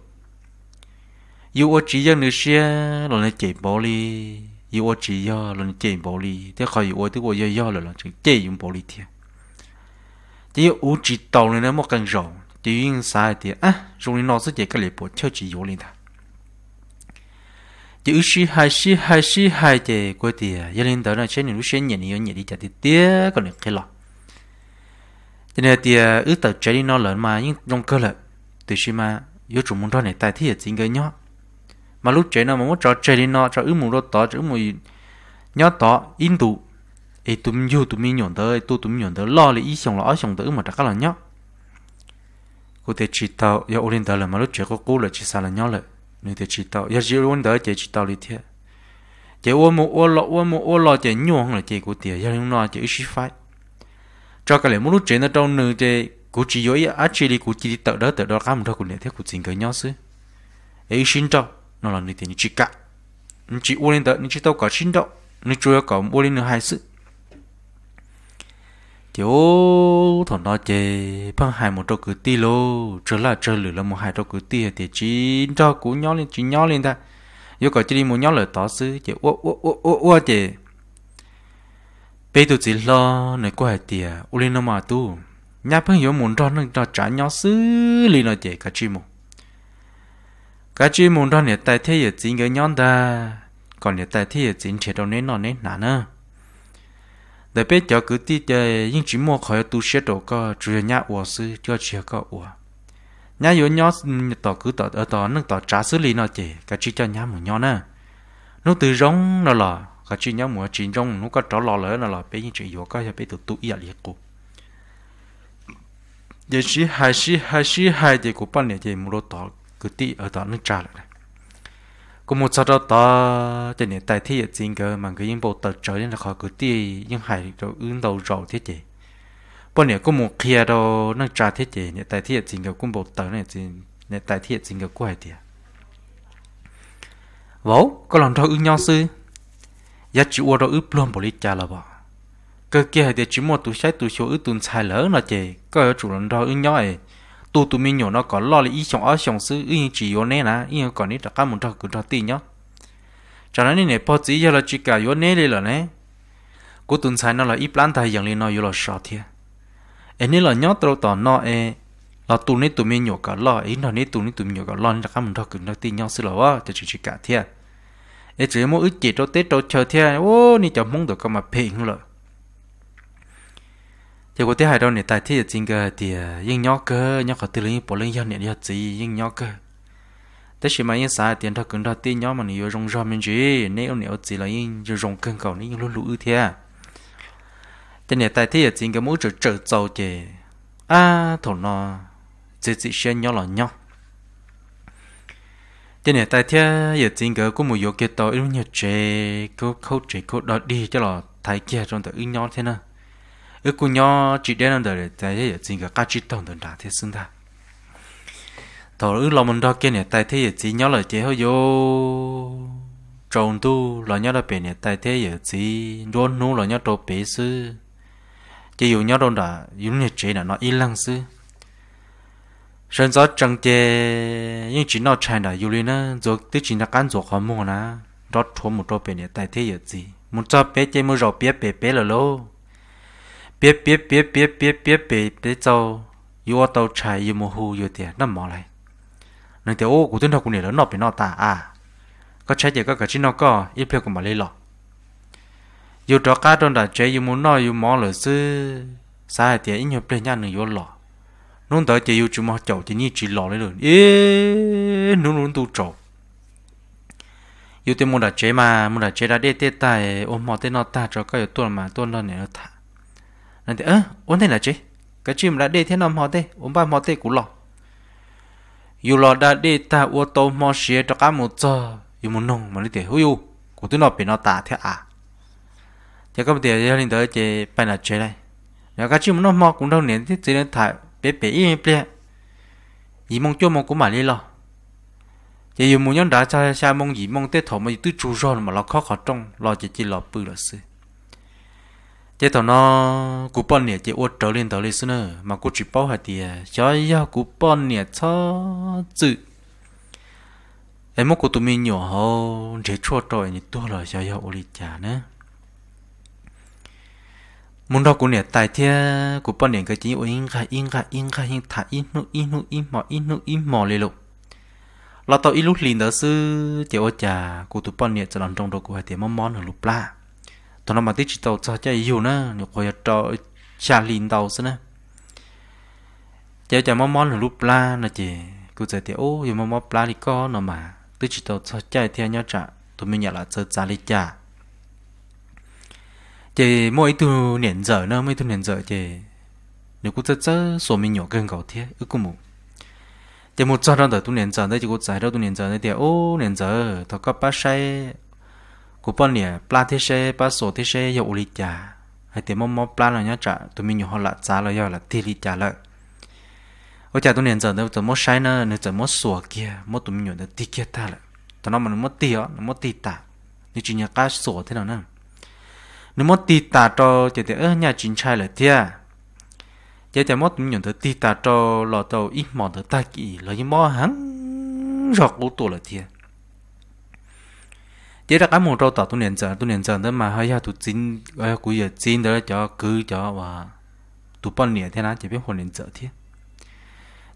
Speaker 1: yêu ở chỉ dân nửa xe là nó chế bỏ đi yêu ở chỉ do là nó chế bỏ đi thế khỏi yêu ở thứ của do do là nó chế chế dùng bỏ đi thiệt chỉ có ủ tàu lên nó một cần rộng chỉ yên sai thì á rồi nó sẽ chỉ cái lệ bộ theo chỉ yếu lên ta chỉ ủ hai sĩ hai sĩ hai thì quay thì gia lên đó là trên những lúc trên nhận nhiều nhận đi chặt thì tía còn được cái lọ cho nên thì ứ tờ chạy đi nó lớn mà nhưng trong cơ lợi từ khi mà yếu chủ muốn đó này tại thì là chính cái nhó mà lúc chạy nó mà muốn cho chạy đi nó cho ứ muốn đó tỏ cho ứ muốn nhó in tụ ấy tụm mình tụm tụi mình nhọn tới tụi tụi mình nhọn tới lo là ý xong là ở xong tới mà chắc là nhóc cô thể chỉ tao giờ ôn tới là mà lúc chuyện có cố là chỉ sao là nhóc lại nên thể chỉ tao giờ chỉ ôn tới chỉ chỉ tao đi thiệt. chỉ ôm một ôn lo ôm một ôn lo chỉ nhọn là chỉ của tiền giờ không lo chỉ ít phải cho cái này muốn lúc chuyện nó trong nửa chỉ của chỉ dối á chỉ đi của chỉ đi tới đó tới đó cả một thôi của này thế của chính cái nhóc xứ ấy xin cho nó là người tiền chỉ cả chỉ ôn tới chỉ tao có xin đó nên chưa có ôn lên hai sự tiểu thằng nó chê bằng hai một trâu cứ ti lô trở lại trở lửa là một hai trâu cứ ti à, thì chỉ cho cú nhỏ lên chỉ nhỏ lên ta yêu cầu chỉ đi một nhỏ lời tỏ sứ chỉ ô ô ô ô ô chê bây tụi chỉ lo này qua hai tiề u lên nó mà tu nhà phương hiểu muốn cho nó cho trả nhỏ sứ lì nó chê cả chi một cả chi muốn cho này tại thế giờ chính người nhón ta còn này tại thế giờ chính chế đâu nên nó nên nản nữa để biết cho cứ tí để nhưng chỉ mua khỏi tu sửa đồ có chủ nhà ủa sư cho chỉ có ủa nhà yếu nhỏ tỏ cứ tỏ ở ờ, tỏ nước tỏ trả xử lý nó chỉ cả chỉ cho nhà một nhỏ nè nó từ rong nó là cả chỉ nhà một chỉ rong nó có trỏ lò lỡ nó là bé nhưng chỉ yếu có nhà bé tự tu ý à liệt cụ giờ chỉ hai chỉ hai chỉ hai thì cũng bao nhiêu thì mua đồ tỏ cứ tí ở tỏ nước trả lại cũng một sau đó ta cho nên tại thế chính cơ mà cái yên bộ tờ trở nên là khó cứ đi yên hải đồ ứng đầu rồi thế chị bọn này cũng một kia đó nâng trả thế chị nên tại thế chính cơ cũng bộ tờ này chính nên tại thế chính cơ cũng hải tiệt, à. vỗ có lòng thôi ứng nhau sư giá chỉ ô đó ứng luôn bộ lý cha là bỏ cơ kia thì chỉ một tuổi sai tuổi số ứng tuần sai lỡ là chị có ở chủ lòng đó ứng nhau ấy tu tu mình nhỏ nó có lo là ý chồng ở chồng xứ ý chỉ yếu nè là ý còn nít là các muốn cho cứ cho tin nhá cho nên này bao chỉ giờ là chỉ cả yếu nè đây là nè cố tuần sai nó là ít plan thay dạng lên nó yếu là sợ thiệt anh nên là nhớ tao tỏ nó e là tu nít tu mình nhỏ cả lo ý nó nít tu nít tu mình nhỏ cả lo là các muốn cho cứ cho tin nhau xứ là wa cho chỉ chỉ cả thiệt em chỉ muốn ít chỉ cho tết cho chờ thiệt ô nít cho mong được cái mà phê rồi giờ có thể hai đâu này tại thế chính cơ thì yên nhóc cơ nhóc có từ lấy bỏ lên nhau này đi gì yên nhóc cơ thế chỉ mà yên sai tiền thật cứng thật tin nhóc mà nhiều rong rong mình gì nếu nếu gì là yên rong cứng cầu nên luôn lũ thế thế này tại thế chính cơ muốn trở trở giàu chứ à thổ nó chỉ chỉ xem nhóc là nhóc thế này tại thế giờ chính cơ cũng muốn yêu cái tàu yêu nhật chế cứ khâu chế cứ đó đi cho là thái kia trong tự yên nhóc thế nào ở cô nhỏ chỉ đến đó để tại thế giờ chính cả các chị tông tông đã thế xứng ta thọ ứ lòng mình đó kia này tại thế giờ chị nhỏ là chế hơi vô trồng tu là nhỏ là bể này tại thế giờ chị đốn nú là nhỏ đồ bể sư chị dụ nhỏ đồn đã dụ này chị là nó ít lăng sư sơn gió trăng chế nhưng chỉ nó chạy đã dụ lên nó rồi tức chỉ là cán rồi khó mua nè đó thua một đồ bể này tại thế giờ chị một cho bé chơi mua rau bé bé bé là lô 别别别别别别别别走，有我都柴有模糊有点那么来，那条我古顿头姑娘了那边那大啊，个柴姐个个只那个一票个没来了，有着家中的柴有模那有毛了是，啥点音乐变样能有了，弄到就有只毛脚的你只老来了，耶，弄弄都走。有点木的 chế mà, 木的 chế đã đê tê tài, ôm mò tê nó ta cho cái tuổi mà tuổi nó này nó thả nên thế ơ ôn thế là chứ cái chim đã đi thế nào mò thế ôn ba mò thế cũng lọ dù lọ đã đi ta ô tô mò xe cho cá một giờ dù muốn nông mà lấy thế hú yêu cũng tôi nó bị nó tả thế à thế các bạn thì lên tới chơi, bài là chơi này nếu các chim nó mò cũng đâu nén thế chỉ nên thải bé bé yên bé ý mong cho mong cũng mà đi lọ chỉ dù muốn nhận đã cho cha mong gì mong tết thọ mà tư chủ rồi mà lọ khó khó trong lọ chỉ chỉ lọ bự là xí chế tàu nó cú bón nè chế ô trở lên tàu lên xưa nữa mà cú chỉ bảo hai thì cho ya cú bón nè cho chữ em muốn cú tụi mình nhỏ hơn để chua trời như tôi là cho ya ô li trả nữa muốn đâu cú nè tại thế cú bón nè cái chỉ ô in khai in khai in khai in thả in nu in nu in mò in nu in mò lên lục là tàu lúc liền đó sư chế ô trả cú tụi bón nè cho làm trong đầu cú hai thì món món ở lục la ทนมาติจิตเอาจะจะอยู่นะเดี๋ยวคอยจะชาลินเอาซะนะเจ้าจะมอมอนหรือรูปปลานะจีกูจะเดี๋ยวโอ้ยมอมอปลาดิก็หนอมาติจิตเอาจะจะเทียนยอจะตัว mình nhà là จะจาลิจ่า chị mỗi từ nền giờ nó mới từ nền giờ chị nếu cũng rất rất số mình nhỏ gần cầu thế ước cũng muốn chị một giờ đó từ nền giờ đấy chị cũng giải đâu từ nền giờ đấy thì ô nền giờ thọ các bác say กูป้อนเนี่ยปลาที่เช่ปลาโสที่เช่ยาอุลิจาไอเตมอมอปลาเราเนี่ยจะตัวมีอยู่หละจ้าเราเยอะละที่ลิจาเลยโอ้จ้าตัวเนี่ยจะเดี๋ยวจะมอใช้เนอะเนี่ยจะมอสัวเกียมอตัวมีอยู่เดี๋ยวตีเกียตาเลยตอนนั้นมันมอตีอ่ะมอตีตานี่จริงเนี่ยก้าสัวที่เราเนี่ยนี่มอตีตาโตจะเดี๋ยวเออเนี่ยจริงใช่เลยเที่ยจะจะมอตัวมีอยู่เดี๋ยวตีตาโตหล่อโตอีหมอเดี๋ยวตากี่เรายังมอหังรอกรู้ตัวเลยเที่ย chỉ là cái một trâu tỏ tu niệm trận tu niệm trận đó mà hay là tu chín hay cuối giờ chín đó cho cứ cho và tu bao niệm thế nào chỉ biết hồn niệm trận thế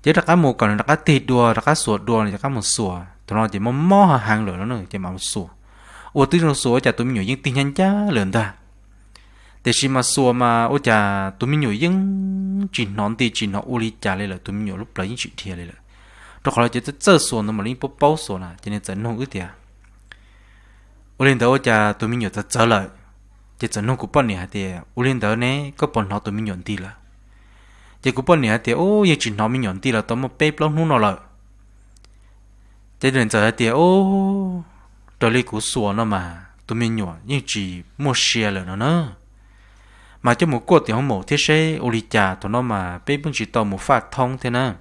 Speaker 1: chỉ là cái một còn là cái thịt đùa là cái sủa đùa là cái một sủa tụi nó chỉ mong mò hàng lửa nó nữa chỉ mà một sủa ô tí nó sủa chả tụi mình nhủ những tin nhân cha lớn ta thế khi mà sủa mà ô chả tụi mình nhủ những chỉ nón thì chỉ nó ô lý chả lên là tụi mình nhủ lúc lấy những chuyện thiệt lên là rồi họ chỉ chơi sủa nó mà linh bao bao sủa là cho nên trận nó ướt tiệt u lên đó cha tụi mình nhớ ta trở chỉ chỉ nông cũng bận nè thì u lên đó nè có bận nó tụi mình nhận đi là chỉ cũng bận nè thì ô giờ chỉ nó mình nhận đi là tao một bếp lắm nó rồi chỉ đến giờ thì ô trời lý cũng xua nó mà tụi mình nhọ nhưng chỉ mua xe là nó nữa mà cho một cuộc thì không một thiết sẽ u lì trà tụi nó mà bếp bưng chỉ tao một phát thông thế nè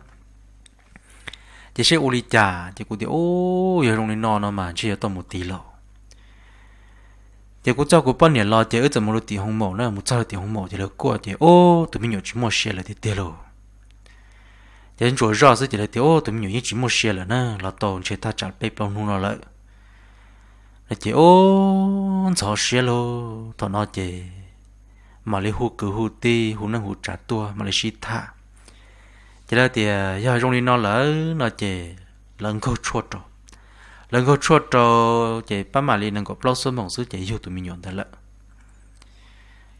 Speaker 1: chỉ sẽ u lì trà chỉ cũng thì ô giờ lòng nó nó mà chỉ tao một tí lọ giờ cũng cho cũng bao nhiêu lo giờ ở trong một tiền hồng mộ nữa một trăm tiền hồng mộ thì là qua thì ô tụi mình nhiều chỉ mua xe là thì tiền rồi giờ chủ rõ sẽ thì là thì ô tụi mình nhiều chỉ mua xe là nè là tàu chỉ ta chặt bê bao nhiêu lại là chỉ ô sợ xe lo thọ nó chỉ mà lấy hụt cứ hụt ti hụt năng hụt trả tua mà lấy xịt thả chỉ là thì giờ trong đi nó lỡ nó chỉ lần câu chuột rồi lần go cho cho chế ba mà li lần go blog số mong số chế yêu tụi mình nhọn thật là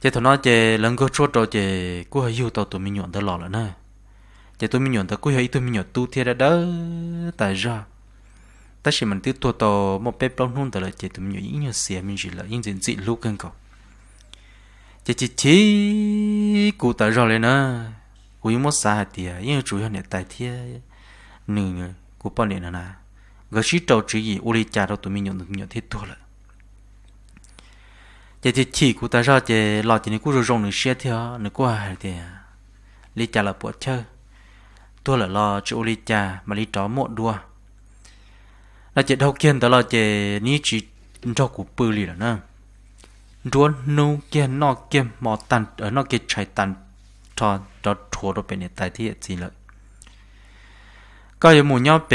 Speaker 1: chế thằng nó chế lần go chua cho chế cú hay yêu tao tụi mình nhọn thật lọ lợ nè chế tụi mình nhọn thật cú hay tụi mình nhọn tu thiệt đã đỡ tại ra tất nhiên mình tiêu tua tàu một bếp blog luôn thật là chế tụi mình nhọn nhiều xìa mình chỉ là những gì dị lúc cần cậu chế chị chị cú tại ra lên nè cú yêu mất xa thì yêu chủ yếu này tại thiệt người cú bao liền nè gọi sĩ trâu chỉ gì uli cha đâu tụi mình nhận được nhận thế tua lại giờ thì chỉ của ta ra giờ lo chỉ nên cú rồi rong nữa xe theo nữa qua thì lý cha là bộ chơi tua là lo chỉ uli cha mà lý chó một đua là chỉ đầu tiên ta lo chỉ ní chỉ cho của bự lì là đua nô kia nọ kia mò tàn ở nọ kia chạy tàn cho cho thua đâu bên này tại thì gì lợi ก็ยังมูยอเป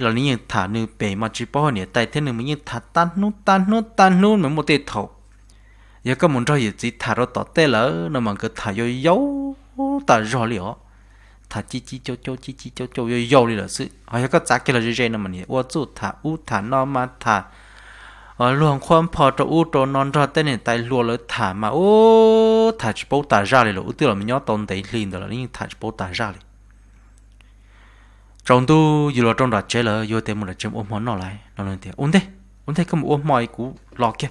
Speaker 1: เรานี่ยังถานึเปมาจีป้อเนี่ยแต่เท่นึงมันยังถาตันนู้ตันนู้ตันนู้เหมือนโมเตถกยังก็มันรออยู่จีถารต่อเตแล้วนั่นมันก็ถายยาวตารอเลยอ๋อถาจีจีโจโจจีจีโจโจยยาวเลยเหรอซึอ๋อยังก็จักกันเลยเจนั่นมันเนี่ยว่าจู่ถาอู้ถานอมาถาอ๋อหลวงความพอจะอู้ตัวนอนรอเต้เนี่ยแต่รัวเลยถามาโอ้ถาจีป้อตาจ้าเลยเหรออู้ตัวเราไม่ยอมตอนแต่ลินเดี๋ยวเรานี่ยังถาจีป้อตาจ้าเลย trong tu dù là trong đó chơi là vô tiền một là chém ôm món nó lại nó lên tiền ôn thế ôn thế có một ôm mọi cú lọ kia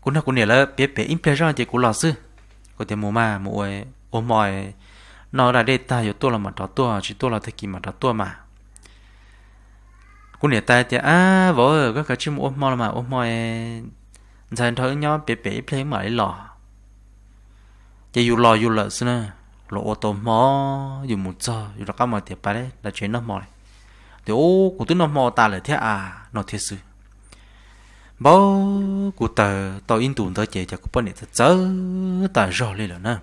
Speaker 1: cú nào cú này là bé bé im play ra thì cú lọ sư có tiền mua mà mua ôm mọi nó là đây ta hiểu tôi là mặt đó tôi chỉ tôi là thế kỷ mặt đó tôi mà cú này ta thì à vợ các cái chim ôm mọi mà ôm mọi dành thôi nhó bé bé play mà lọ chỉ dù lọ dù lợ xưa lỗ ô tô mò dùng một giờ dùng các mọi tiền bà đấy là chuyện nó mò này thì ô của tôi nó mò ta là thế à nó thiệt sự bố của tờ tờ in tùn tờ chạy cho của bên này thật chớ ta rõ lên là nè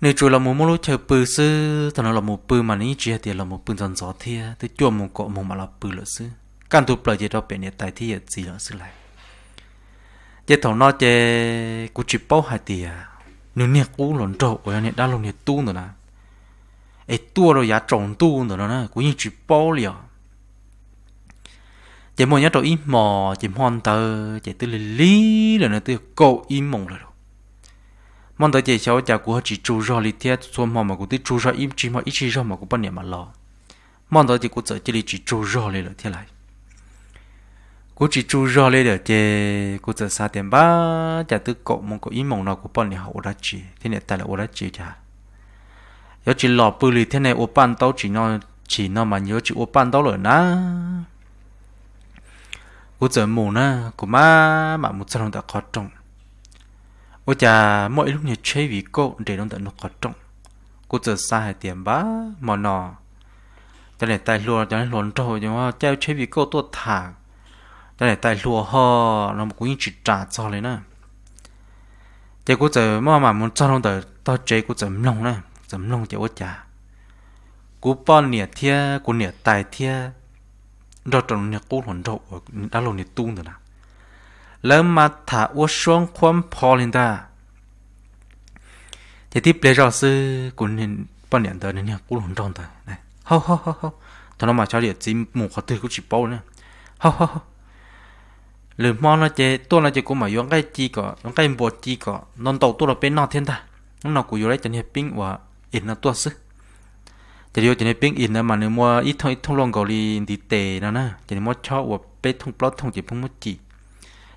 Speaker 1: nếu chủ là một món lúa chơi bự sư thì nó là một bự mà ní chỉ thì là một bự dần gió thia thì chua một cọ một mà là bự lợn sư căn tụ bờ gì đó bên này tại thì gì lợn sư lại giờ thằng nó chơi của chỉ bao hai tiền nếu nè cũ lòn trâu ở nè đã lòn nè tu nữa nè ai tua rồi giá trồng tu nữa nè cũng như chỉ bao liền. chỉ muốn nhớ trâu im mò chỉ mòn tờ chỉ tư lý lì rồi nè tư cậu im mộng rồi mong tới chỉ cháu cha của chỉ chú rõ lý thiết xuống mò mà cũng tí chú rõ im chỉ mò ít chỉ rõ mà cũng bao nhiêu mà lo mong tới chỉ sợ chỉ lý chỉ chú rõ lý rồi thế lại cô chỉ chú rõ lên được chê cô giờ sa tiền ba chả tư cậu mong cậu ý mong nào của bọn này hậu đã chỉ thế này tại là ô đã chỉ chả Yếu chỉ lọ bự lì thế này ô ban tao chỉ nó chỉ nó mà nhớ chỉ ô ban tao rồi na cô giờ mù na cô má mà một sao đã khó trồng ô chả mỗi lúc này chơi vì cậu để nó đã nó khó trồng cô giờ sa hai tiền ba mà nó cho nên tại luôn cho nên luôn trâu nhưng mà chơi chơi vì cậu tôi thả đây là tại lúa ho nó một cũng chỉ trả cho lấy nè chỉ có chơi mà mà muốn cho nó tới tao chế có chơi mông nè chơi mông chỉ có trả cú bao nhiêu thia cú nhiêu tài thia đó trong nhiêu cú hồn đâu đã lâu nhiêu tung rồi nè lỡ mà thả uất xuống quan phò lên ta thì tiếp lấy rõ sư cú nhiêu bao nhiêu tới nhiêu cú hồn đâu tới này hô hô hô hô thằng nó mà cho địa chỉ một khó tư cũng chỉ bao nè, hô hô hô หรือมองเราเจตัวเราจะกูหมายย้อนใกล้จีก็ยอนใกล้บวจีก็นนอนตกตัวเราเป็นนอกเทียนตานอนกูอยู่ได้จะเนี่ปิ้งว่าอินนะตัวซึจะเดียวจะเนี่ยปิ้งอินนะมันเนี่ยมัวอีทองอีทองลงเกาหลีดีเตนะนะจะเนี่ยมอวชอบว่าเป็นทองปลอดทองจีพุงมุจี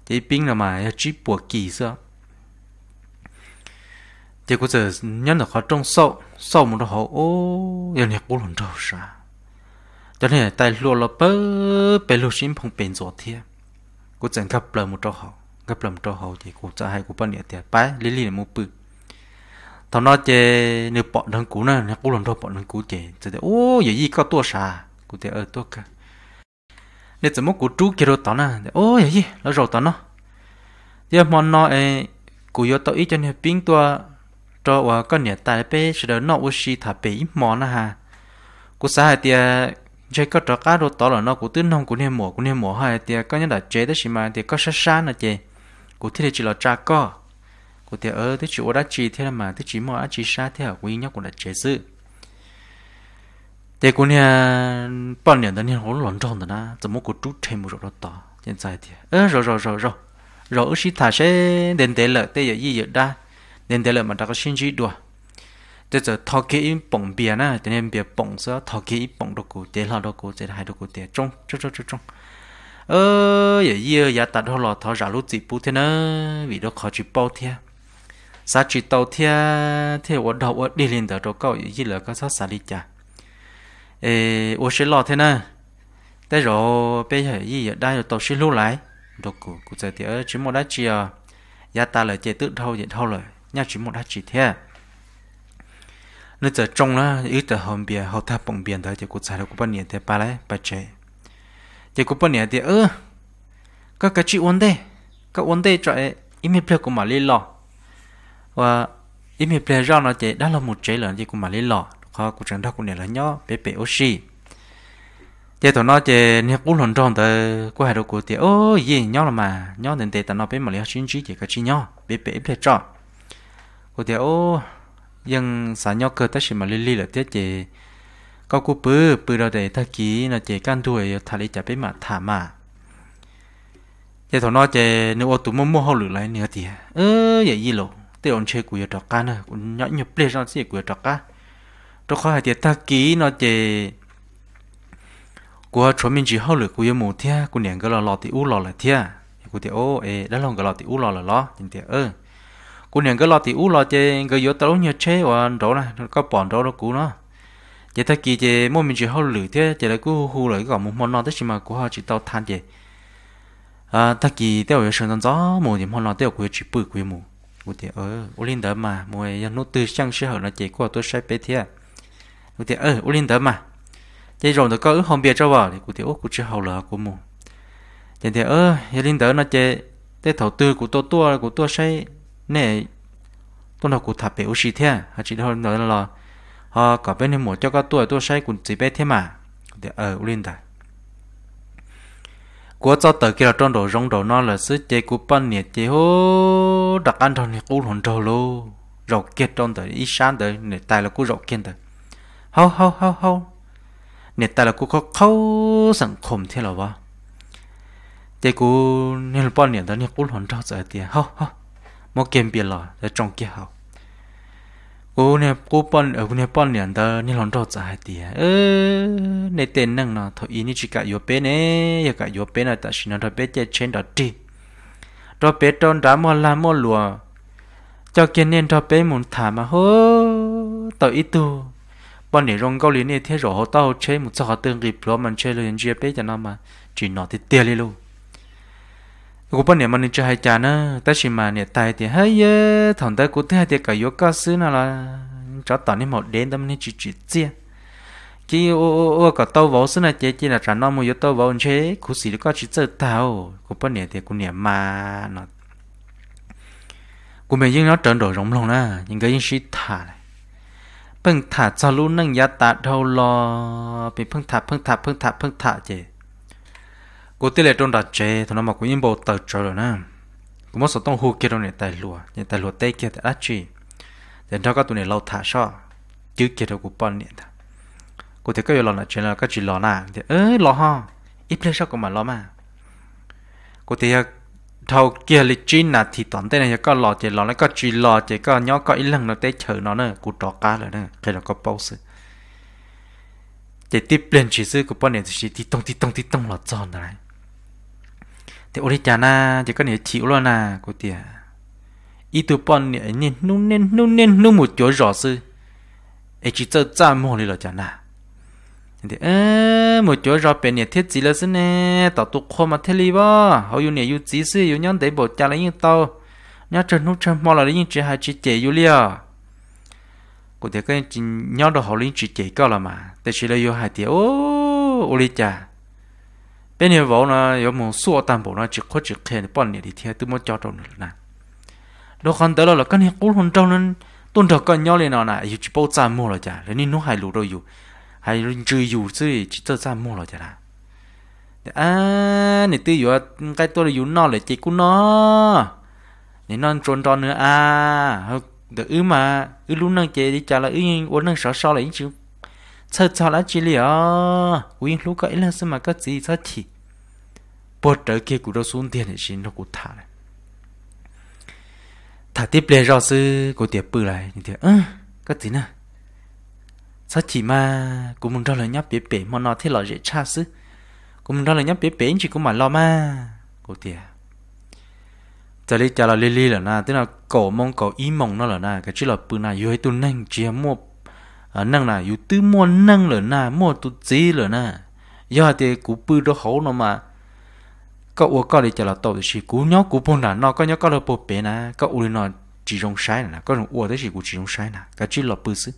Speaker 1: จะปิ้งละมายจีปวกี่ซะจะกูเจะยันเราเขาจงเศร้าเศร้ามันเราโอ้ยังเนี่ยกูหลงเจ้าซะจะเนี่ยแต่ลัวเราเปิดไป็นลูกชิ้นพงเป็นสวเทีย cô chẳng gặp là một trò hậu gặp là một thì cô chả hay cô bán địa tiền bái lý lý là mua thằng nó chơi nếu bọn thằng cũ nè nó cũng làm đâu bọn thằng cũ chơi chơi thì ô giờ gì có tua xà cô thì ở tua cả nếu chỉ muốn cô chú kia rồi tao nè ô giờ gì nó rồi tao nó giờ mòn nó ấy cô yêu tao ít cho nên pin tua cho con nhà tài bé sẽ đỡ nó ô xí thả bé mòn nè ha cô xã hai tiệt chế có trò cá đồ tỏ là nó cũng tính nông cũng nên mùa cũng nên mùa hay thì có những là chế đó xí mà thì có sát sát là chế cũng thế chỉ là cha co cũng thế ở thế chỉ đã chỉ thế mà thế chỉ mà chỉ sát thế ở quý nhất cũng là chế sự thế cũng nha bao nhiêu đó nha hỗn loạn trong đó na 怎么 cũng chút thêm một rồi đó hiện tại thì ờ rồi rồi rồi rồi rồi ở xí thà sẽ đến thế là thế giờ gì giờ đã đến thế là mà đã có xin chỉ được 这就头给因蹦边呢，等下别蹦是头给一蹦到古跌了到古这还到古跌中，中中中中。ờ giờ giờ giờ dạ, dạ, dạ, ta đó là thọ ra lúc gì bút thế nữa vì đó khó chỉ bao thế sa chỉ tàu thế thế ở đâu ở đi lên đó câu gì là có sao xả đi chả ê ở sẽ lo thế nữa thế rồi bây giờ gì giờ đây tàu sẽ lưu lại đó cụ cụ giờ chỉ một đá chỉ giờ à. ta lại chơi tự thâu vậy thâu rồi nhà chỉ một đá chỉ thế nó giờ trông là ít tờ hòm bia hậu tháp bồng biển thôi, chỉ cột xài được bao nhiêu Thế ba lấy ba chế chỉ cột bao nhiêu thì ơ các cái chuyện vấn đề các vấn đề chạy imi hiệp của mà lên lò và imi hiệp ra nó chỉ đã là một chế lớn chỉ của mà lên lò khó của chẳng đâu cũng này là nhó bé bé oxy chỉ tụi nó chỉ nhập cũng lần tròn tới của hai đầu của tiệt ô gì nhó là mà nhó nên thế tao nó bé mà lấy chín chín chỉ cái chi nhó bé bé im hiệp tròn của tiệt ô nhưng xã nhau cơ tất mà lì lì là tiếc chị có cú bự bự đâu để thà ký là chị can đuổi thà đi chả biết mà thả mà giờ thằng nó chị nếu ô tụ mua mua hậu lửa lại nữa thì ơ vậy gì lộ tiêu ông chơi của trọc cá nữa cũng nhỏ nhập lên xong xí của trọc cá trong khó hai tiệt thà ký nó chị của chuẩn mình chỉ hậu lửa của một thia của nền cái lò lò thì ú lò lại thia của tiệt ô ê đã lòng cái lò thì ú lò là lò nhìn tiệt ơ cô nàng cái lo thì u lo chơi, cái vô tao nhớ chế và đó này có bọn đó nó cũ nó chỉ thấy kỳ chỉ mỗi mình chỉ hao lử thế chỉ là cứ hù lại gọi một món nó tới mà của họ chỉ tao than vậy à ta kỳ tao ở sân gió mùa thì món nó tao quê chỉ bự quê mù cụ thể ở u linh đó mà mùa yên nút từ sang sẽ hở nó chỉ của tôi sai bé thế cụ thể ở u linh đó mà chỉ rồi nó có ước hòm bia cho vợ thì cụ thể ốt cụ chỉ hao lửa của mù chỉ thì ở u linh đó nó chỉ tao thầu tư của tôi tua của tôi sai nè tôi nào cụ thả bé ushi thế hả chị thôi nói là họ có bên này một cho các tuổi tôi say cũng chỉ bé thế mà để ở lên ta của cho tờ kia là trong đồ rong đồ nó là sứ chế của ban nhiệt chế hô đặc ăn thằng này cũng hồn đồ luôn rau kia trong tờ ít sáng tờ này tài là của rau kia tờ hâu hâu hâu hâu này tài là của có khâu sẵn khổng thế là vợ chế của nên ban nhiệt đó này cũng hồn đồ giờ tiền, hâu hâu mà kiếm biệt lò để trồng kia học cô nè cô bọn ở cô nè bọn liền đó nè lon rót ra hai tiền ơ nè tên năng nó thôi ý chỉ cả yếu bé nè yếu cả yếu bé là ta xin nó thôi bé chơi trên đó đi đó bé tròn đá mò la mò lùa cho kiến nên đó bé muốn thả mà hô tao ít tu bọn nè rong câu lý nè thế rồi tao chơi một sao tương kịp rồi mình chơi luôn chơi bé cho nó mà chỉ nó thì tiền đi luôn กูปนเนี่ยมันจะให้จานะแต่ชิมาเนี่ยตายเตียเฮ้ยถอนแต่กูเตียเตียกับยกก็ซื้อน่ะละจอดตอนนี้หมดเด่นแต่มันนี่จีจีเจียจีโอโอโอก็ตัววอสนะเจจีน่ะจานน้องมือยตัววอนเชกูสีก็จีเจอเต่ากูปนเนี่ยเตียกูเนี่ยมาเนาะกูไม่ยิ่งเนาะเดินโดดหลงลงนะยังก็ยิ่งชิถ่าเลยเพิ่งถ่าจะรู้นั่งยาตาเท่าลอเป็นเพิ่งถ่าเพิ่งถ่าเพิ่งถ่าเพิ่งถ่าเจ cô tê lệ trong đặt chế thì nó mà cũng im bộ tờ trở rồi nè cũng mất số tông hô kia đâu này tài lùa này tài lùa tê kia tài ác chi để cho các tụi này lâu thả cho chứ kia đâu cũng bận nè cô thấy cái lò là chuyện là các chị lò nà thì ơi lò ha ít lên sao cũng mà lò mà cô thấy thầu kia lịch chín là thì toàn tên này có lò chỉ lò nó có chỉ lò chỉ có nhó có ít lần nó té chở nó nữa cụ trò cá rồi nè, cái là có bao sự chỉ tiếp lên chỉ sư của bọn này chỉ tí tông tí tông tí tông là tròn này thì ôi chà na chỉ có nghĩa chịu lo nà cô tìa ý tụ bọn nghĩa nên nung nên nung nên nung một chỗ rõ sư ấy chỉ cho cha mồ đi lo chà na thì ơ một chỗ rõ bên nghĩa thiết gì là sư nè tao tụ khô mà thiết li bơ họ yêu nghĩa yêu gì sư yêu nhau để bộ cha lấy như tao nhớ trần nút trần mò là lấy những chỉ hai chỉ chế yêu liờ cô tìa cái chỉ nhớ đồ họ lấy chỉ chế cơ là mà Thế chỉ là yêu hai tìa ô ôi chà bên nhà vợ nó có một số tam bộ nó chỉ có chỉ khen bọn này thì theo tôi mới cho trong nữa nè đó còn tới là cái này cũng không trong nên tôn thờ con nhau lên nào nè chỉ bao trăm mua rồi chả nên nó hay lù đâu dù hay trừ dù chứ chỉ cho trăm mua rồi chả à này tôi vừa cái tôi là dù nó là chỉ của nó nên nó trốn trốn nữa à được ư mà ư luôn năng chơi đi chả là ư uống năng sợ sợ là ý chứ chờ chờ là chỉ liệt win lúc cái là xem mà cái gì sao chỉ, bỏ trở kia cũng đâu xuống tiền để xin nó cũng thả này thả tiếp lên rồi sư cô tiệp bự lại thì ừ, cái gì nè sao chỉ mà cũng muốn ra lời nhấp bể bể mà nó thế là dễ cha sư cũng muốn ra lời nhấp bể bể chỉ cũng mà lo mà cô tiệp giờ đi chào là lily là na tức là cổ mông cổ ý mông nó là na cái chữ là bự na yêu hay tu nhanh chia mua à năng là yêu tư mua năng lửa na mua tu gì lửa na hà thì cú bự đó hậu nó mà có uo có đi chờ là tàu thì cú nhóc cú bông là nó có nhóc có là bông bé nè có uo nó chỉ trong sai nà, có trong uo đấy chỉ cú chỉ trong sai nà, cái chỉ là bự sư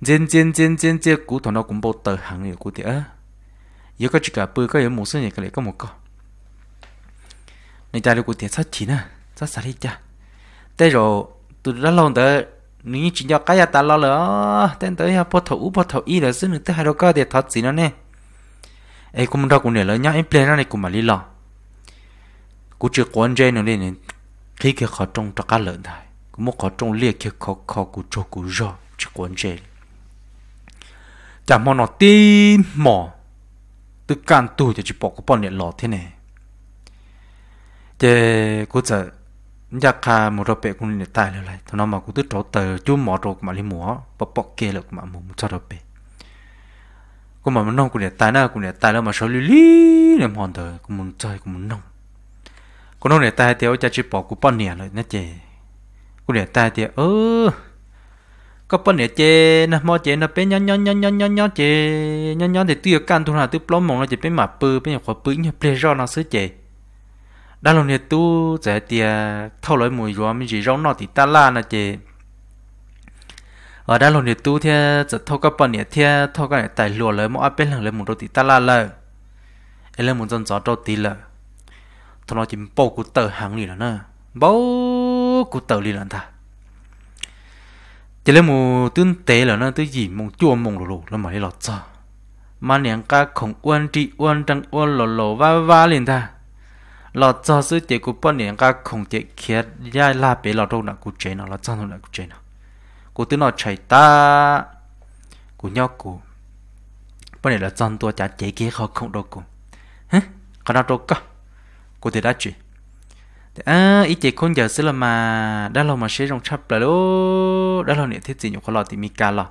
Speaker 1: dân dân dân dân dân cú thằng nó cũng bông tờ hàng này cú thì á giờ có chỉ cả bự có giờ một số này cái này có một con người ta được cú thì sát chỉ nà, sát sát đi cha thế rồi từ đó lòng tới nếu chỉ cho cái nhà ta lo lỡ tên tới ha bột u, bột thầu y là xứ nữa tới hai đôi cơ để thoát gì nó nè ấy cũng đâu cũng để lỡ nhá em plan nó này cũng mà lý lo cũng chưa có anh nữa đây khi kia khó trông cho cá lợn thải cũng một khó trông liệt kia khó khó cũng cho cũng rõ chỉ có anh chơi chả mò nó tin mò từ can tù thì chỉ bỏ cái bọn này lọ thế này thế cũng giờ nhà khá một rồi bé cũng để tài lại thằng nó mà cũng tức trổ tờ chú mỏ rồi mà lên múa bọc bọc kia được mà mù cho rồi bé cũng mà mình nông cũng để tài nào cũng để tài là mà số lì lì làm hòn tờ cũng muốn chơi cũng muốn nông cũng nông để tài thì ở cha chỉ bỏ cũng bao nè rồi nó chè cũng để tài thì ơ có bao nè chè nó mò chè nó bé nhon nhon nhon nhon nhon nhon chè nhon nhon thì tiêu can thu hà tiêu plom mong là chè bé mà bự bé nhà khó bự nhà play rồi nó sứ chè đã lâu nè tu giờ thì thâu lấy mùi gió mình chỉ rong nọ thì ta la nè chị ở đã lâu nè tu thì sẽ thâu các bạn nè thì thâu các tài lùa lấy mỗi bên hàng lấy một đôi thì ta la lời em lấy một dân gió đôi tí lời thằng nó chỉ bao cụ tờ hàng lì là nè bao cụ tờ lì là ta chỉ lấy một tương tế là nè tới gì mong chua mong lù lù là lấy lọt sao mà nè cái khổng uôn trị uôn trăng uôn lò lò va va liền ta lò cho sư tiệt của bọn này cả không tiệt khét ra là bể lò đâu nào cũng chế nào lò cho nó là cũng chế nào cô tự nó chạy ta của nhóc của bọn này là chân tôi trả chế kia khó không đâu cô hả còn đâu đâu cơ, cô thì đã chuyện à ít chế con giờ xưa là mà đã lâu mà sẽ trong chắp là đó đã lâu nữa thiết gì nhiều khó lò thì mi cả lò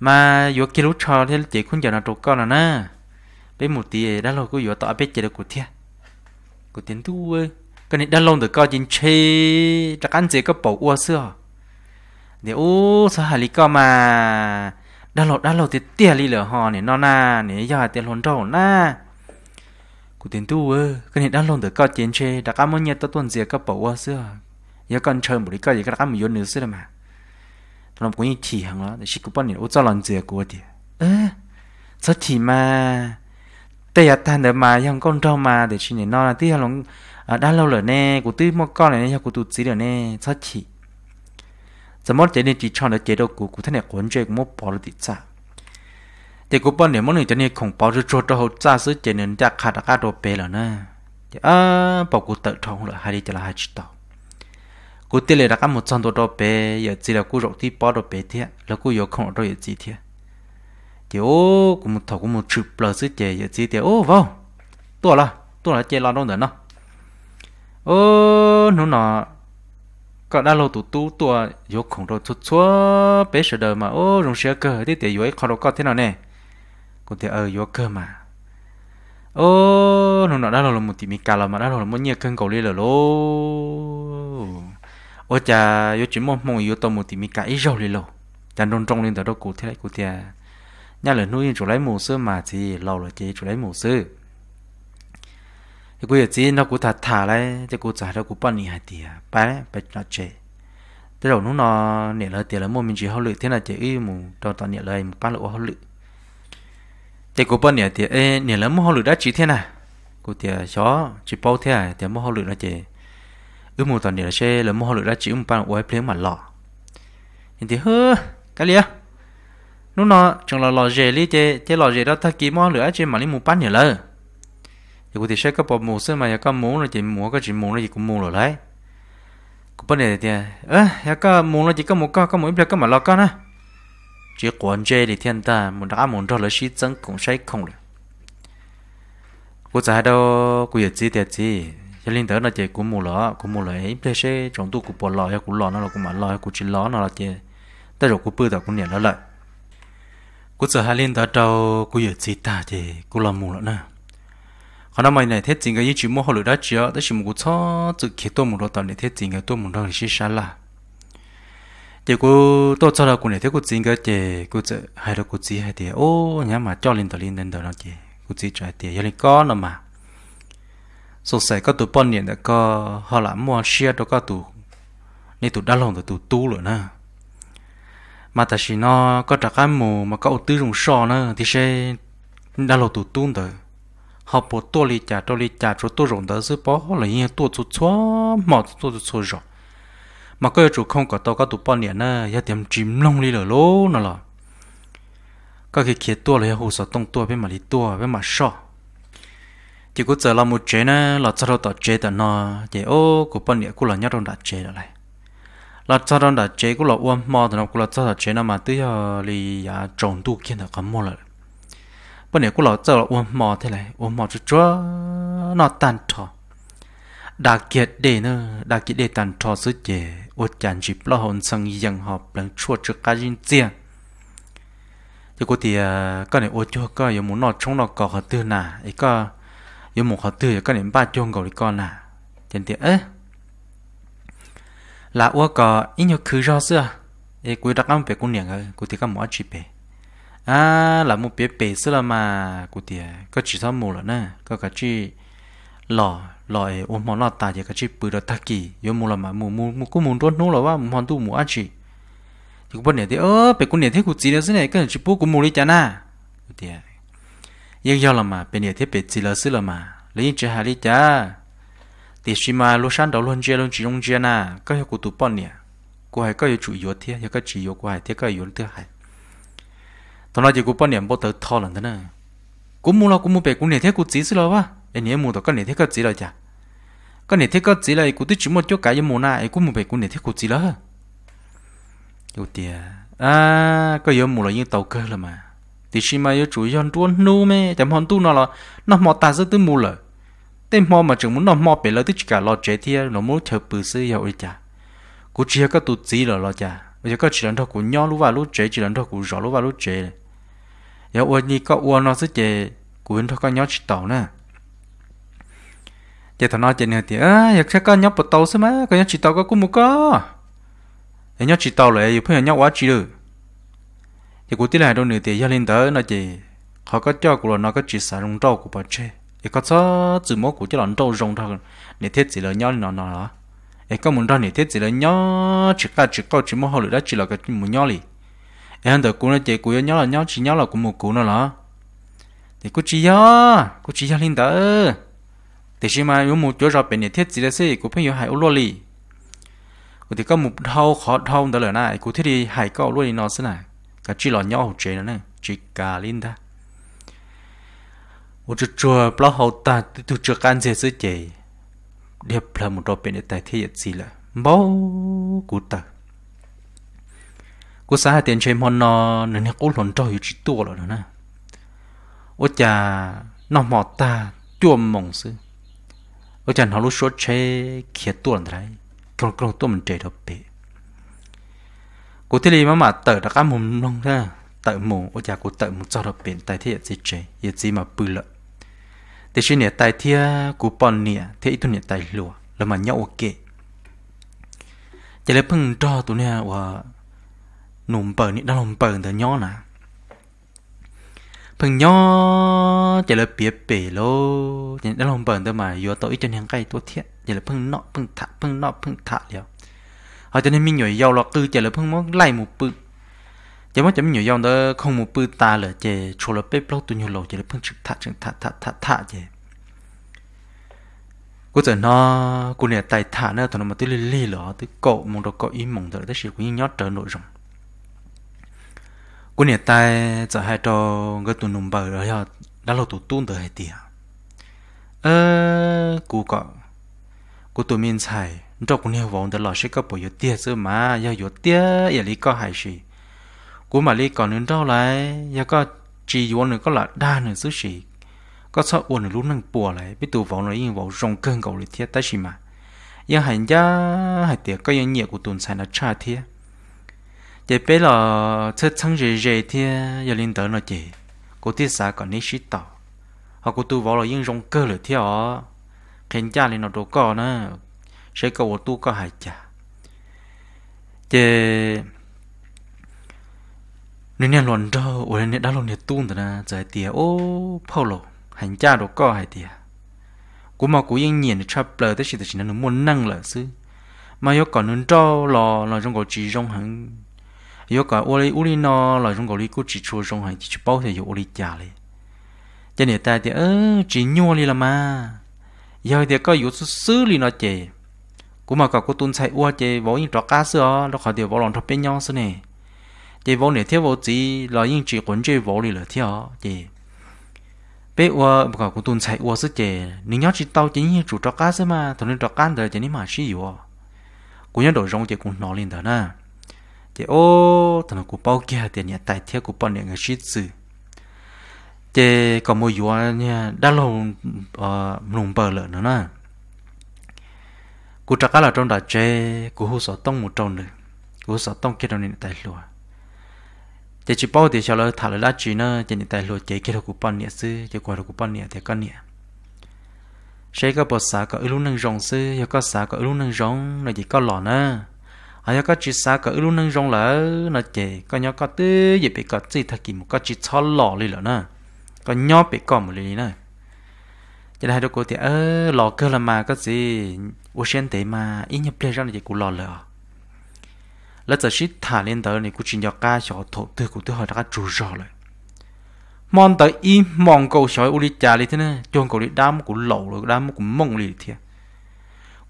Speaker 1: mà vừa kêu lúc cho thì chế con giờ là đâu có là nè bên một tí đã lâu cứ vừa tỏ biết chế được của thiệt của tiền thu ơi cái này đã lâu được coi chính chế chắc ăn dễ có bầu ua xưa để ô sao hà lý có mà đã lâu đã lâu thì tia lý lửa hò này nó na này giờ tiền hồn trâu na của tiền thu ơi cái này đã lâu được coi chính chế đã ăn mỗi nhật tao tuần dễ có bầu ua xưa giờ còn chờ một đi coi gì các ăn một nữa xưa mà tao cũng như chỉ hàng đó để chỉ có bọn này ô cho lần dễ của tiền ơ sao chỉ mà tây à tan đỡ mà yang con rau mà để chuyện này nó là tí hàng lòng à, đã lâu rồi nè cụ tí một con này nhau cụ tụt xí rồi nè sao chỉ giờ mỗi chế nên chỉ cho được chế độ cụ, cụ thế này quấn chơi của mỗi bỏ được tít sao để cụ bảo nếu mỗi người chế nên không bỏ được chỗ cho hậu cha sứ chế nên đã khát đã khá đồ bể rồi nè à bảo cụ tự thông rồi hai đi cho là hai chỉ tao của tỷ lệ đã cả một trăm đồ đồ bể giờ chỉ là cụ rộng tí bỏ đồ bể thiệt là cụ có không đồ gì thiệt chỉ ô cũng một thầu cũng một chụp lờ sư chè giờ chỉ tiền ô vô vâng. tua là tua là chè lo đâu nữa nó ô nó nọ có đa lô tụ tu tua vô khổng đồ chút xóa bé sợ đời mà ô rồng sữa cơ đi tiền vô khó đâu có thế nào nè cũng tiền ở vô cơ mà ô nó nọ đa lô là một tí mì cà là mà đa lô là một nhiều cân cầu lê là lô ô cha vô chỉ mong mong yếu tao một tí mì cà ít rau lê lô cha nôn trong lên tới đâu cụ thế đấy cụ tiền nhà là nuôi chủ lấy mù sư mà chỉ lâu là chỉ chủ lấy mù sư cô cuối chỉ nó cũng thả thả lại cái cô trả nó cũng bao nhiêu hai tiền ba đấy ba nó chế tới đầu nó nó nè lời tiền là mua mình chỉ hậu lự thế là chỉ ý mù đầu toàn nè lời ba lụ hậu lự thì cũng bao nhiêu tiền ê nè là mua hậu lự đã chỉ thế này cô tiền chó chỉ bao thế này, tiền mua hậu lự nó chỉ ý mù toàn nè là xe là mua hậu lự đã chỉ um ba lụ ấy plei mà lọ nhìn thì hơ cái liếc nó nó chẳng là lò dề lý chế chế lò dề đó thắc kí mò lửa chế mà lý mù bắn nhở lơ thì cụ thể sẽ có bộ mù xưa mà có mù là chỉ mù có chỉ mù là chỉ cũng mù rồi đấy cụ bắn này thì ơ ya có mù là chỉ có mù có có mù biết có mà lo có nè chỉ quan chế thì thiên ta mù đã mù đó là sĩ chân cũng sẽ không được cụ giải đâu cụ yết gì tiệt gì cho linh tới là chỉ cũng mù lọ cũng mù lọ ấy bây giờ trong tu cụ bỏ lọ hay cụ lọ nó là cụ mà lọ hay cụ chỉ lọ nó là chỉ tới rồi cụ bơi đó cũng nhận nó lại cú sợ hai lên đó trâu cú giờ chỉ ta thì cú làm mù lắm nè còn năm mày này thế chính cái gì chỉ mua họ lửa đã chưa đó chỉ một cú cho tự khi tôi một đó tao này thế chính cái tôi một đó là chỉ sao là thì cú tôi cho là cú này thế cú chính cái thì cú sợ hai đó cú chỉ hai thì ô nhà mà cho lên tao lên lên đó nó thì cú chỉ trái thì giờ lên có nó mà số sài có tụi bọn này đã có họ làm mua share đó có tụi, nên tụi đã lòng tụi tu rồi nè mà ta chỉ nó có trả cái mù mà có tư dùng sò nữa thì sẽ đã lộ tụ tung rồi họ bỏ tua lì chả tua lì chả cho tua rộng đó giữ bỏ họ là như tua chút xóa mỏ tua chút xóa rồi mà cái chủ không có tao có tụ bao nhiêu nữa giờ tiệm chìm lông lì rồi lố nó là các khi kia tua là hồ sơ tông tua bên mà lì tua bên mà sò chỉ có giờ làm một chế nữa là cho tao chế tao nó chế ô của bao nhiêu cũng là nhất đông đặt chế rồi này là cho đó là chế của là uom mò thì nó cũng là cho là chế nó mà tới ờ, lì à trồng tu kia nó có mò rồi, bên này cũng là cho là uom mò thế này uom mò cho cho nó tan thọ đa kiệt để nữa đa kiệt để tan thọ sức chế ốt chán chỉ lo hồn sang dân họp lần chua cho cá nhân tiền thì có thì ờ, cái này ốt cho có muốn nó trong nó có hợp tư nà ấy có yếu một hợp tư cái này ba chung cầu đi con nà tiền tiền ấy là ua có ít nhiều khứ do xưa ê cuối đặc âm về cô niệm ơi cụ thì các mỏ chỉ về à là một bé bé xưa là mà cụ thì có chỉ sao mù là nè có cái chỉ lò lò ôm mỏ lò tài cái chỉ bự được thắc kỳ yếu mù là mà mù mù mù cô mù đốt nô là wa mù hoàn tu mù ăn chỉ thì cô bên này thì ơ bé cô niệm thế cụ chỉ là xưa này cái chỉ bố cô mù đi chả na cụ thì yêu yêu là mà bên niệm thế bé chỉ là xưa là mà lấy chỉ hà đi chả thì chỉ mà lúc sáng đầu luôn chơi luôn chỉ luôn chơi na có hiệu của tụ bọn nè của hay có hiệu chủ yếu thế hiệu có chỉ yếu của hay thế có yếu thứ hai thằng nói chỉ của bọn nè bắt đầu thọ lần thế nè cụ mua là cụ mua bể cụ nè thế cụ chỉ xí lo ba anh nhớ mua tờ có nè thế có chỉ lo chả có nè thế có chỉ là cụ tích chỉ một chỗ cái mua na ấy cụ mua bể cụ nè thế cụ chỉ lo yếu tiền à có yếu mua là như tàu cơ là mà thì chỉ mà yếu chủ yếu tuôn, nô mè, chẳng hòn tu nó là nó mò ta rất tư mua lợi tên mò mà chúng muốn nó mò bể lỡ tích cả lo chế thì nó muốn theo bự sư yêu ấy chả cú chia có tụt gì rồi lo chả bây giờ có chỉ lần thôi cú nhỏ lúc vào lúc chế chỉ lần thôi cú rõ lúc vào lúc chế giờ ôi nhi có ôi nó sẽ chế cú hình thôi có nhỏ chỉ tàu nè giờ thằng nó chế nữa thì à giờ các có nhỏ bắt tàu xem á con nhỏ chỉ tàu có cú mua cái giờ nhỏ chỉ tàu lại giờ phải nhỏ quá chỉ được giờ cú tí lại đâu nữa thì giờ lên tới nó chế họ có cho cú là nó có chỉ xả rung rau của bà chơi ấy có cho chữ mốt của cho lon đầu rồng thôi nè thiết chỉ là nhau nó nó đó ấy có muốn ra nè thiết chỉ là nhau chỉ cả chỉ có chỉ mốt họ đó chỉ là cái muốn nhau lì ấy hắn được cũng là chỉ của nhau là nhau chỉ nhau là cũng một cú nó là, thì cô chỉ ya cô chỉ ya linh đó thì khi mà có một chỗ rồi bên nè thiết chỉ là gì cô phải hiểu hai ô lô lì cô thì có một thâu khó thâu đó là này cô thiết đi hai cái ô lô lì nó thế này cái chỉ là nhau chế nó này chỉ cả linh đó 我这这不好打，都这干些事情，你不然我这边的代替也急了，冇古打。กูสาเตียนเชมอนนอนเนี่ยกูหลนจอยจิตตัวแล้วนะว่าจะนอหมอตาจวมมองซื้อว่าจะเขารู้ชดเชเขียตัวอะไรกรองตัวมันเจดเปกูที่รีมามาเติร์ดก้ามุมลงนะเติร์หมูว่าจะกูเติร์หมูจอดเป็นแต่ที่จีเจยจีมาปืนละแต่ชื่อเนี่ยตายเทียกูปอนเนี่ยเทียทุนเนี่ยตายหลัวแล้วมันเนาโอเคจะเลยเพิ่งจอตัวเนี่ยว่าหนุ่มเปิดนี่ด้านหนุ่มเปิดแต่ย่อนะเพิ่งย่อจะเลยเปียเป๋โลจะ่างด้านหนุ่มเปิดแต่มาอยู่ตัวอีจนยังใกล้ตัวเทียจะเลยเพิ่งเนาะเพิ่งถะเพิ่งเนาะเพิ่งทะแล้วเขาจะได้มีหน่วยยาวล็อกคือจะเลยเพิ่งม่งไล่หมูปึก chỉ mới chỉ nhiều dòng đó không một bự ta là chỉ chỗ là bếp lâu tụi nhiều lâu chỉ là phân trực thả trực thả thả thả thả chỉ cô giờ nó cô này tài thả nó thằng nó mà tới lì lì lọ tới cậu mong đồ cậu im mong đó tới sẽ cũng nhót trở nội rộng cô này tài giờ hai trò người tụi nùng bờ rồi đã lâu tụi tuôn tới hai tiền ơ cô cậu cô tụi mình xài trong cô này vòng tới lọ sẽ có bộ yếu tiền chứ mà yếu yếu tiền yếu lý có hai gì của mà li còn nữa đâu lại giờ có chỉ uống nữa có là đa nữa xứ gì, có sợ uốn nữa lúc năng bùa lại biết tụ vào nó yên vào rong cơn cầu lại thiết ta gì mà giờ hành gia hay tiệt có những nhiệt của tuần sai là cha thiết giờ bây giờ chơi thắng gì gì thiết giờ lên tới nó chỉ cô tiết xã còn nít xí tỏ họ cô tu vào là yên rong cơn lại thiết ó khen cha lên nó đồ co nữa sẽ cầu tu có hại cha giờ nên nhà luận cho ở đây đã luận nhà tuôn rồi nè, giải tiệt ô phô lô, hành cha đồ co hải tiệt cú mà cú yên nhiên cha bờ tới chỉ tới chỉ nó muốn năng là sư mà yêu còn nên cho lò là trong cổ chỉ trong hàng yêu cả ô li ô li nó là trong cổ đi cú chỉ chua trong hàng chỉ bảo thì ô li già li cho nên ta thì ơ chỉ nhua đi là mà giờ thì có yếu sư sư li nó chơi. cú mà cả cú tuôn sai ô chơi võ những trò cá sữa nó khỏi thì võ lòng trọ bên nhau sư này chỉ vô này thiếu vô chỉ là những chỉ quấn chơi vô đi là thiếu chỉ bé ua bà cũng tuân chạy ua sức chè nếu nhớ chỉ tao chỉ như chủ trọ cá xí mà thằng nên trọ cá đời chỉ ní mà xí ua cũng nhớ đổi rong chỉ cũng nói lên đó nè chỉ ô thằng cũng bao kia tiền nhà tài thiếu cũng bao điện người xí sự chỉ còn một ua nha đã lâu ờ lùng bờ lợn nữa nè cũng trọ cá là trong đà chè cũng hú sợ tông một trâu nữa cũng sợ tông kia trong này tài lúa chỉ chỉ bao thì sau đó thả lại lá chỉ nó chỉ những tài lụa chỉ cái đầu của bọn nhẹ sư chỉ quả đầu của con nhẹ sẽ có bột xả có ưu năng rong sư có có xả có ưu năng rong là chỉ có lọ nữa à có chỉ xả có ưu năng rong là nó chỉ có nhau à, có tư gì bị có gì thật kỳ có chỉ cho lọ đi lọ nữa có nhau bị có một lý nữa chỉ là hai đứa cô thì cơ là mà có gì ô sen thế mà ít nhập lên ra là chỉ của lọ là giờ shit thả lên tới này cũng chỉ nhọc ca cho thổ tư của tư hỏi ra chủ rõ rồi mong tới y mong cầu sỏi uli trà đi thế này chôn cầu đi đám của lẩu rồi đám của mông lì thiệt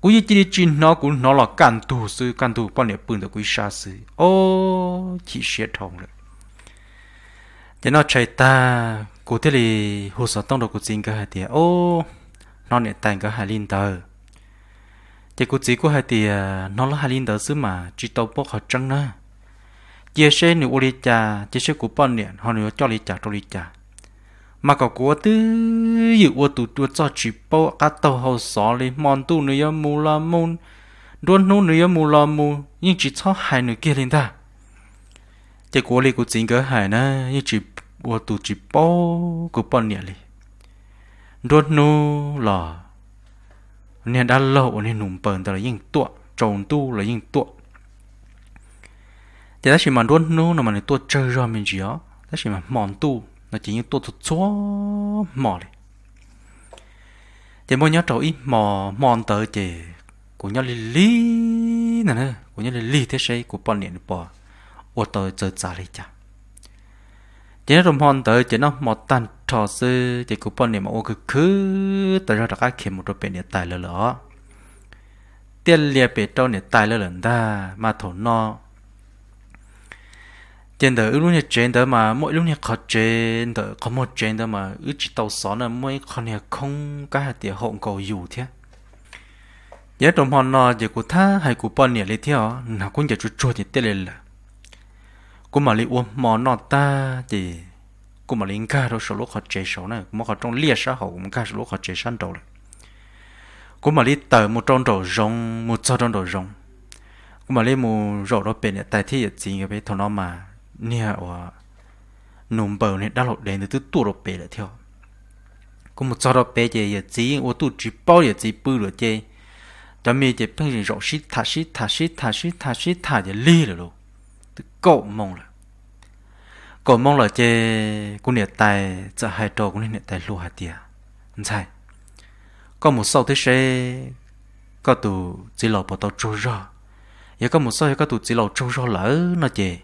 Speaker 1: như chỉ đi chín nó cũng nó là căn tù sư căn tù bọn này bưng được quý xa sư ô chỉ sẽ thông rồi thế nó chạy ta cụ thế thì hồ sơ tông đồ của chính cái hạt tiệt ô nó này tàn cái hạt linh tờ thì cô chỉ có hai thì à, nó là hai linh đó chứ mà chỉ tàu bốc họ trăng nữa chia sẻ nếu ô đi chia sẻ của bọn nè họ nếu cho đi trà cho đi trà mà có của tư dự ô tụ tụ cho chỉ bao cá tàu họ xó lên mòn tu nữa mù la môn đuôn nô nữa mù la mù nhưng chỉ cho hai nữa kia lên ta chỉ của đi của chính cái hai nè nhưng chỉ ô tụ chỉ bao của bọn nè lên đuôn nô là nên đã lộ nên nụm bờn tờ là tuột trồn tu là yên tuột thì ta chỉ mà luôn nu nó mà nó tuột chơi rồi mình chỉ chỉ mà mòn tu nó chỉ như tuột tuột chúa mò đi mỗi nhớ trâu ít mò mòn tờ chỉ của nhau lì lì nè nè của nhau lì lì thế xây của bọn liền bò ô tờ chơi trả lại chả chỉ nó mòn tờ chỉ nó mò tan trò sư chỉ cú bọn niệm ô cứ cứ tại ra đặc ác kiếm một đôi bên nhiệt tài lơ lơ tiền liệt bể trâu nhiệt tài lơ lần ta mà thổ no tiền đỡ lúc nhiệt trên đỡ mà mỗi lúc nhiệt khó trên đỡ có một trên đỡ mà ứ chỉ tàu xó là mỗi con nhiệt không cái hạt tiền hộng cầu dù thế giờ trong hòn nọ giờ cú tha hay cú bọn nhiệt lấy theo nào cũng giờ chú chua thì tiền là cú mà lấy uống món nọ ta chỉ cũng mà linh cả đâu số lúc họ chế số này mà họ trong lia xã hội cũng cả số lúc họ chế sản đồ này mà đi tờ một trong đồ rong một cho trong đồ rong cũng mà đi một rổ đó bên này tại thì chỉ cái bên thằng nó mà nè ở nôm bờ này đã lột đèn từ tu đồ bên là theo cũng một cho đó bên thì chỉ ở tu chỉ bao thì chỉ bự rồi chơi đó mi thì bên thì rổ xít thà xít thà xít thà xít thà xít thà thì rồi luôn từ cậu mong cổ mong là chê cũng nhiệt tài trợ hai trò cũng nhiệt tài lùa hạt tiệt không sai có một số thứ sẽ có tụ chỉ lò bỏ tao trâu ra giờ có một số có tụ chỉ lò trâu ra lỡ nó chê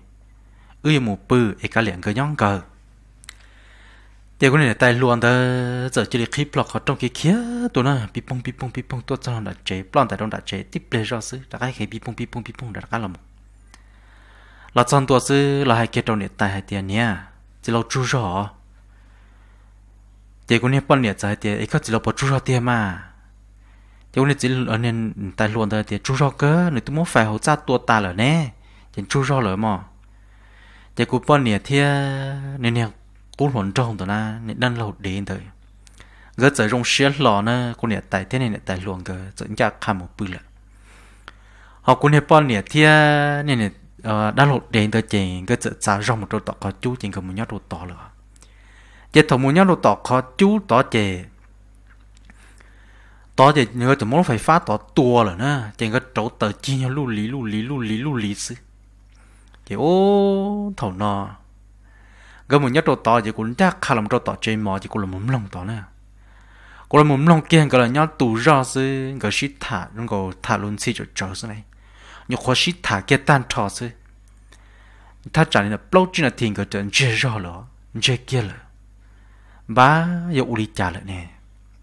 Speaker 1: ư một bự ấy cả liền cơ nhón cờ giờ cũng nhiệt tài luôn đó giờ chỉ là khi block họ trong cái kia tụi nó bị bông bị bông bị bông tôi cho nó đã chế plan tại trong đã chế tiếp lên ra xứ đã cái cái bị bông bị bông bị bông đã cả là một là chọn tuổi sư là hai cái đầu nhiệt tài hai tiền nhé chỉ lâu chú rõ chỉ có nhiệt bận nè tài tiền ấy có chỉ lâu bỏ chú rõ tiền mà chỉ có nhiệt chỉ ở nên tài luôn tài tiền chú rõ cơ nên tôi muốn phải hỗ trợ tuổi ta là nè chỉ chú rõ lỡ mà chỉ có bận nè thì nè nè cũng hồn trong đó na nên đang lâu đến thôi giờ chỉ dùng xe lò nè có nè tài thế này nhiệt tài luôn cơ dẫn ra khám một bữa họ cũng nhiệt bao nhiệt thì nè ờ đã lột đèn tới chèn cái sự xa rong một chỗ tọt có chú chèn cái một nhát đồ tọt lửa chế thầu một nhát đồ tọt có chú tọt chè tọt chè nhớ từ món phải phá tọt tua rồi nè chèn cái chỗ tờ chi nhau lù lý lù lý lù lý lù lý xí chế ô thầu nọ cái một nhát đồ tọt chế cũng chắc khá làm đồ tọt chèn mò chế cũng là mồm lòng tọt nè cũng là mồm lòng kia cái là nhát tù ra xí cái shit thả rồi cái thả luôn xí chỗ chỗ xí này 你或许他给单吵死，他长得不真的挺个真，接受了，接给了，爸也屋里家了呢，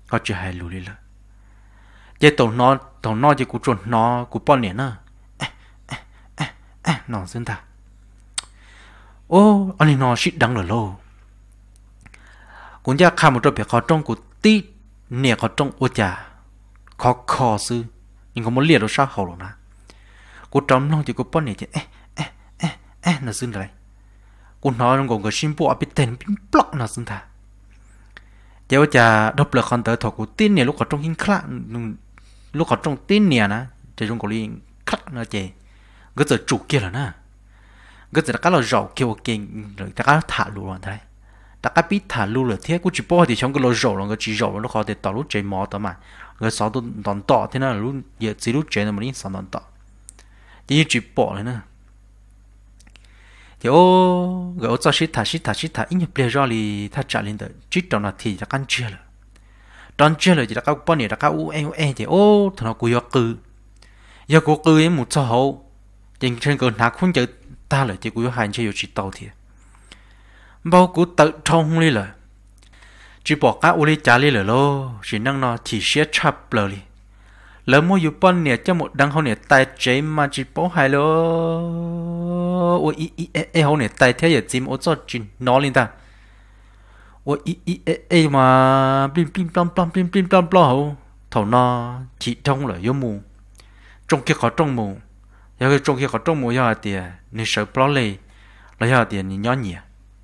Speaker 1: 他就还努力了。这头脑头脑就顾着脑顾半年呢，哎哎哎哎，脑子大。ô anh ấy nói shit đắng là lô cũng ra khai một trò bé khó trong của tí nè khó trong ô chà khó khó sư nhưng không muốn liệt được sao hậu rồi nè cô trống long thì cô bắn này chứ ê ê ê ê nó dừng lại cô nói nó còn cái sim bộ bị tên bị block nó dừng thả, giờ cha đọc là con tới thuộc của tin này lúc ở trong hình khát lúc ở trong tin này nè chỉ trong cái liên khát nó chè cái giờ chủ kia là nè cứ giờ các lo rầu kêu kinh rồi các thả luôn rồi đấy ta cá biết thả lưu là thế cũng chỉ bỏ thì trong cái lô rổ là cái chỉ rổ nó khó để tỏ lúc chơi mỏ tao mà người sáu tôi đòn tỏ thế nào lúc giờ chỉ lúc chơi nó mới đi sáu đòn tỏ chỉ chụp bỏ này nè thì ô cái ô cho xí thà xí thà xí thà ít nhập lệ rồi thì thả trả lên tới chỉ trong là thì là căn chia rồi trong chia rồi thì đã các bọn này đã các u e u e thì ô thằng nào cũng vào cừ giờ cố cừ em một số hậu trên trên cơn thả không chữ ta lại thì cũng vào hành chơi yêu chỉ tàu thì bao cú tự trong đi rồi chỉ bỏ các u đi trả đi rồi lo chỉ năng nó chỉ sẽ chập rồi lỡ mua dù bọn nè cho một đăng hậu nè tài chế mà chỉ bố hai lô ôi ý ý ê ê hậu nè tài thế giờ chìm ô cho chỉ nó lên ta ôi ý ý ê ê mà bim bim plom plom bim bim plom plom hậu thầu nó chỉ trong là yêu mù trong kia có trong mù giờ cái trong kia có trong mù giờ hai tiền nên sợ plom lì là giờ tiền nhìn nhỏ nhỉ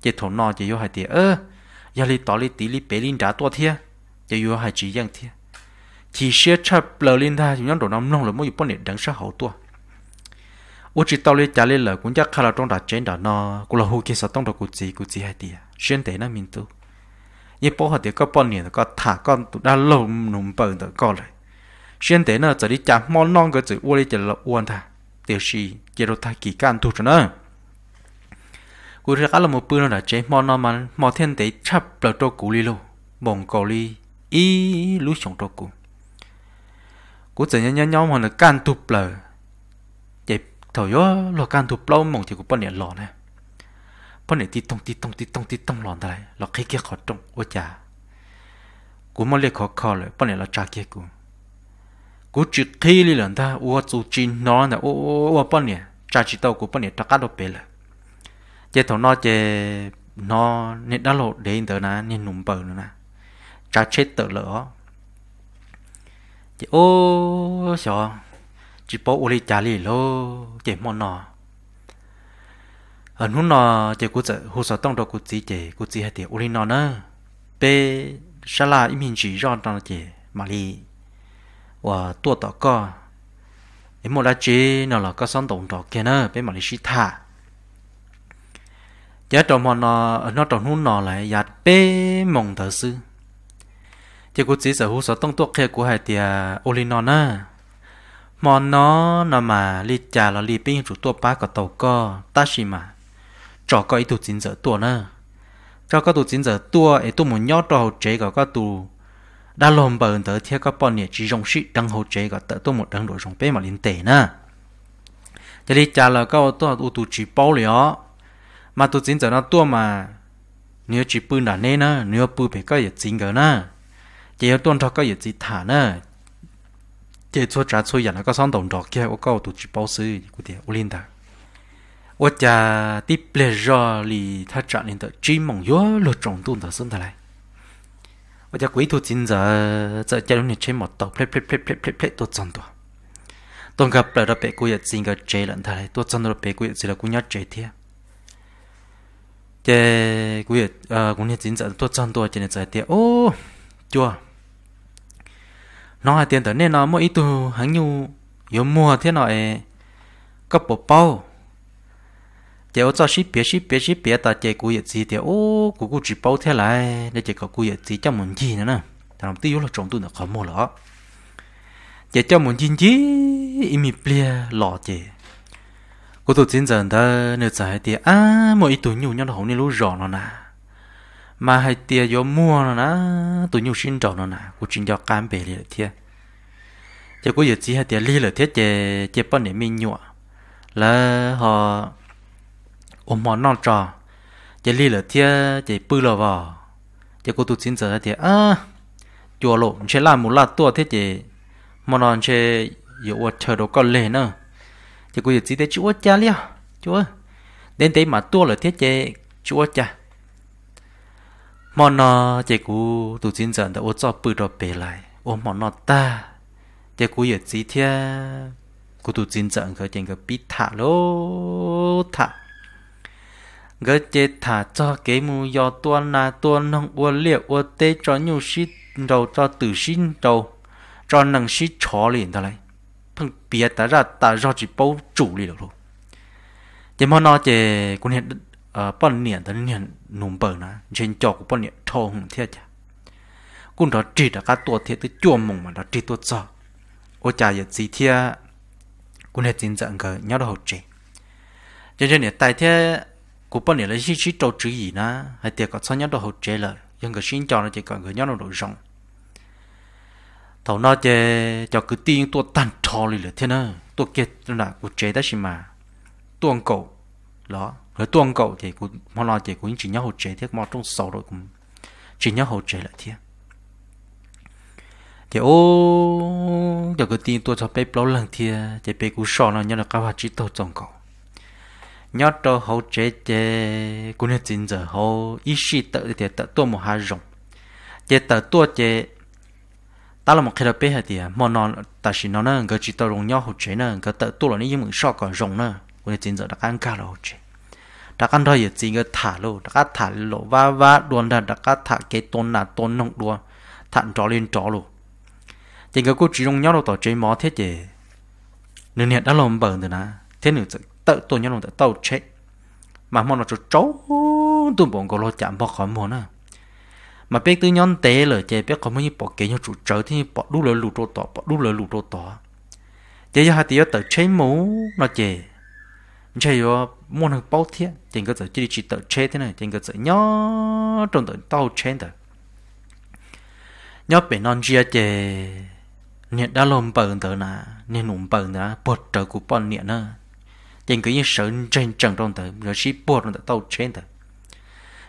Speaker 1: chỉ thầu nó chỉ yêu hai tiền ơ giờ li tỏ li tí li bể li đá to thiệt giờ yêu hai chỉ giang thiệt chỉ xe cha lờ lên tha chúng nhóm đồ nông nông là mỗi một này đằng sau hậu tua ô chỉ tao lấy trả lên là cũng chắc khá là trong đặt trên đó nó cũng là hồ kia sao trong đó cũng gì cũng gì hay tiệt xuyên thế nó mình tu như bỏ họ thì có bọn này có thả con tụi đã lâu nụm bờ được có rồi xuyên thế nó chỉ đi chạm món non cái chữ ô đi chỉ là uôn tha tiêu gì chỉ đồ tha kỳ can tu cho nó cú ra cá là một bữa nó đã chế món non mà món thiên thế chắp bờ trâu cú li lô bồng cầu li ý lú chồng trâu cú กูจะยังยังมันการตุบเลยเจ็บถอยว่าเราการตุบเรามองที่กูปนเนี่ยหลอนนะปนเนี่ยติดตรงติดตรงติดตรงติดตรงหลอนอะไรเราขี้เกียจขอตรงโอ้จ่ากูมาเรียกขอคอเลยปนเนี่ยเราจ่าเกียกู กูจุดขี้เลยหลอนท่าอ้วจูจีนนอนนะโอ้ว่าปนเนี่ยจ่าจิตเอากูปนเนี่ยตะกัดเอาไปเลยเจ้าถอนนอเจ้านอเนี่ยด้านโลดเดินเดินนะเนี่ยหนุ่มเปิดนะจ่าเช็ดเตอร์เลยอ๋อ chị ô sợ chị bố uli trả lì lô chị mòn nọ ở ờ, hôm nọ chị cũng sợ hồ sợ tông đồ cũng chỉ chị cũng chỉ hai tiền uli nọ nữa bé sao là im hình chỉ rọn tao chị mà lì và ờ, tua tao co em một là chị nó là có sẵn tổng đồ kia nữa bé mà lì xí thả giá trong họ ờ, nó nó trong hôm nọ lại giặt bé mong thở sư thì cô chỉ sở hữu sở tông tuốc kia của hai tia olinon à món nó nó mà li trà là li pin chủ tua ba cả tàu co ta chỉ mà cho có ý tụ chính giờ tua nè cho có tụ chính giờ tua ấy tụ muốn nhót cho hậu chế cả có tụ đã lồng bờ tới theo các bọn nhẹ chỉ dùng sĩ đăng hậu chế cả tự tụ một đăng đổi dùng bê mà liên tệ nè thì li trà là các tụ tụ chỉ bao lió mà tụ chính giờ nó tua mà nếu chỉ bưng đã nên nè nếu bưng phải có gì chính giờ nè chỉ có tuần trọ có gì thả nữa chỉ số trả số giờ nó có sáng đồng trọ kia ô câu tụi bao sư của tiền ô linh ta ô cha tiếp lệ rồi thì thà trả lên tới chỉ mong yếu lột trồng tuần tới sinh lại ô cha quý thu chính giờ giờ một tàu play play play play play play tôi chọn tôi tôi gặp lại rồi bé cô giờ xin cái chơi lận thà tôi chọn rồi bé cô giờ là cô nhát chơi thiệt chế quý vị cũng như chính dẫn tốt chân tôi trên này giải tiệt ô chua nó hay tiền tới nên nó mỗi ít tu hắn nhu yếu mua thế nói cấp bộ bao chỉ ở cho ship bia ship bia ship bia ta chỉ cú yết gì thì ô cú cú chỉ bao thế lại để chỉ có cú yết gì cho mình gì nữa nè thằng tí yếu là trọng tu được khó mua lọ chỉ cho mình gì gì im mi bia lọ chỉ cú tu chính dần ta nếu giải thì à mỗi ít tu nhu nhau là không nên lú rõ nó nè mà hai tiền gió mua nó nè tụi nhau xin trầu nó nè cũng xin cho cam bể liền thiệt chỉ có việc gì hai tiền li là thiết chế chế bọn để mình nhọ là họ ôm mòn non trò chế li là thiết chế bự là vò chế có tụi xin hai thì à chùa lộ chế làm một lát tua thiết chế mòn non chế yêu chờ đồ con lề nữa chỉ có việc gì thế chúa cha liao chúa đến tới mà tua là thiết chế chúa cha mà nó chỉ cú tụ chiến trận đã ô cho bự đó bề lại ô mà nó ta chỉ cú giờ chỉ thế cú tụ chiến trận khởi tiền cái bị thả lô thả cái chế thả cho cái mù do tuôn na tuôn nông ô liệu ô tê cho nhiều xí đầu cho tử xí đầu cho nâng xí chó liền đó lại thằng bia ta ra ta do chỉ bao chủ liền được rồi chỉ mà nó chỉ cũng hiện bọn niệm tới niệm nụm bờ nó trên cho của bọn niệm thô hùng thiệt chả cũng đó chỉ là các tuột thiết tới chua mùng mà đó chỉ tuột sợ ô chả giờ gì thiệt cũng hết tin giận cả nhớ đầu trẻ trên nên tại thế của bọn niệm là chỉ chỉ trâu chữ gì nó hay tiệt có sao nhớ đầu trẻ là nhưng cái xin cho nó chỉ có người nhớ đầu rộng thầu nó chơi cho cứ tin tôi tàn trò lì lửa thế nữa tôi kia là của chế đó mà tuồng cổ đó rồi tuồng cậu thì cũng mà lo thì cũng chỉ nhau hỗ chế thiết mà trong sầu rồi cũng chỉ nhau hỗ chế lại thiết thì ô giờ cái tin tôi cho bé lâu lần thì thì bé cũng sợ nó nhớ là các hoạt chỉ tổ tuồng cậu nhớ cho hỗ chế thì cũng là chính giờ hỗ ý sĩ tự thì tự tu một hai rộng thì tự tu thì ta là một cái đặc biệt thì mà nó ta chỉ nó nó cái chỉ tổ rộng nhau hỗ trợ nó cái tự tu là những mừng sợ còn rộng nữa, cũng là chính giờ đã ăn cả là chế đã căn thôi gì người thả lô đã thả lô và và đoàn là đã thả cái tôn là tôn nông đua thản trò lên trò lô thì người cô chỉ dùng nhau đâu tỏ chế mó thế gì nên hiện đã lồng bờ rồi nè thế nữa tự tự tôn nhau lồng tự tàu chết mà mong nó chỗ trấu tụi bọn có lo chạm bỏ khỏi mồ à mà biết tư nhân tế lời chế biết có mấy bỏ kế nhau chủ trở thì bỏ đu lời lụt đồ tỏ bỏ đu lời lụt đồ tỏ chế giờ hai tí tự chế mũ nó chế chế yo một học bao thiết tiền cơ sở chỉ chỉ tự chế thế này tiền cơ sở nhỏ trong tự tàu chế thế, nhỏ bên non chia chế nhiệt đã lồng bờ tự nà nhiệt nụm bờ tự nà bột trợ của bọn nhiệt nè tiền cái sở trên trần trong tự rồi chỉ bột trong tự tàu chế thế,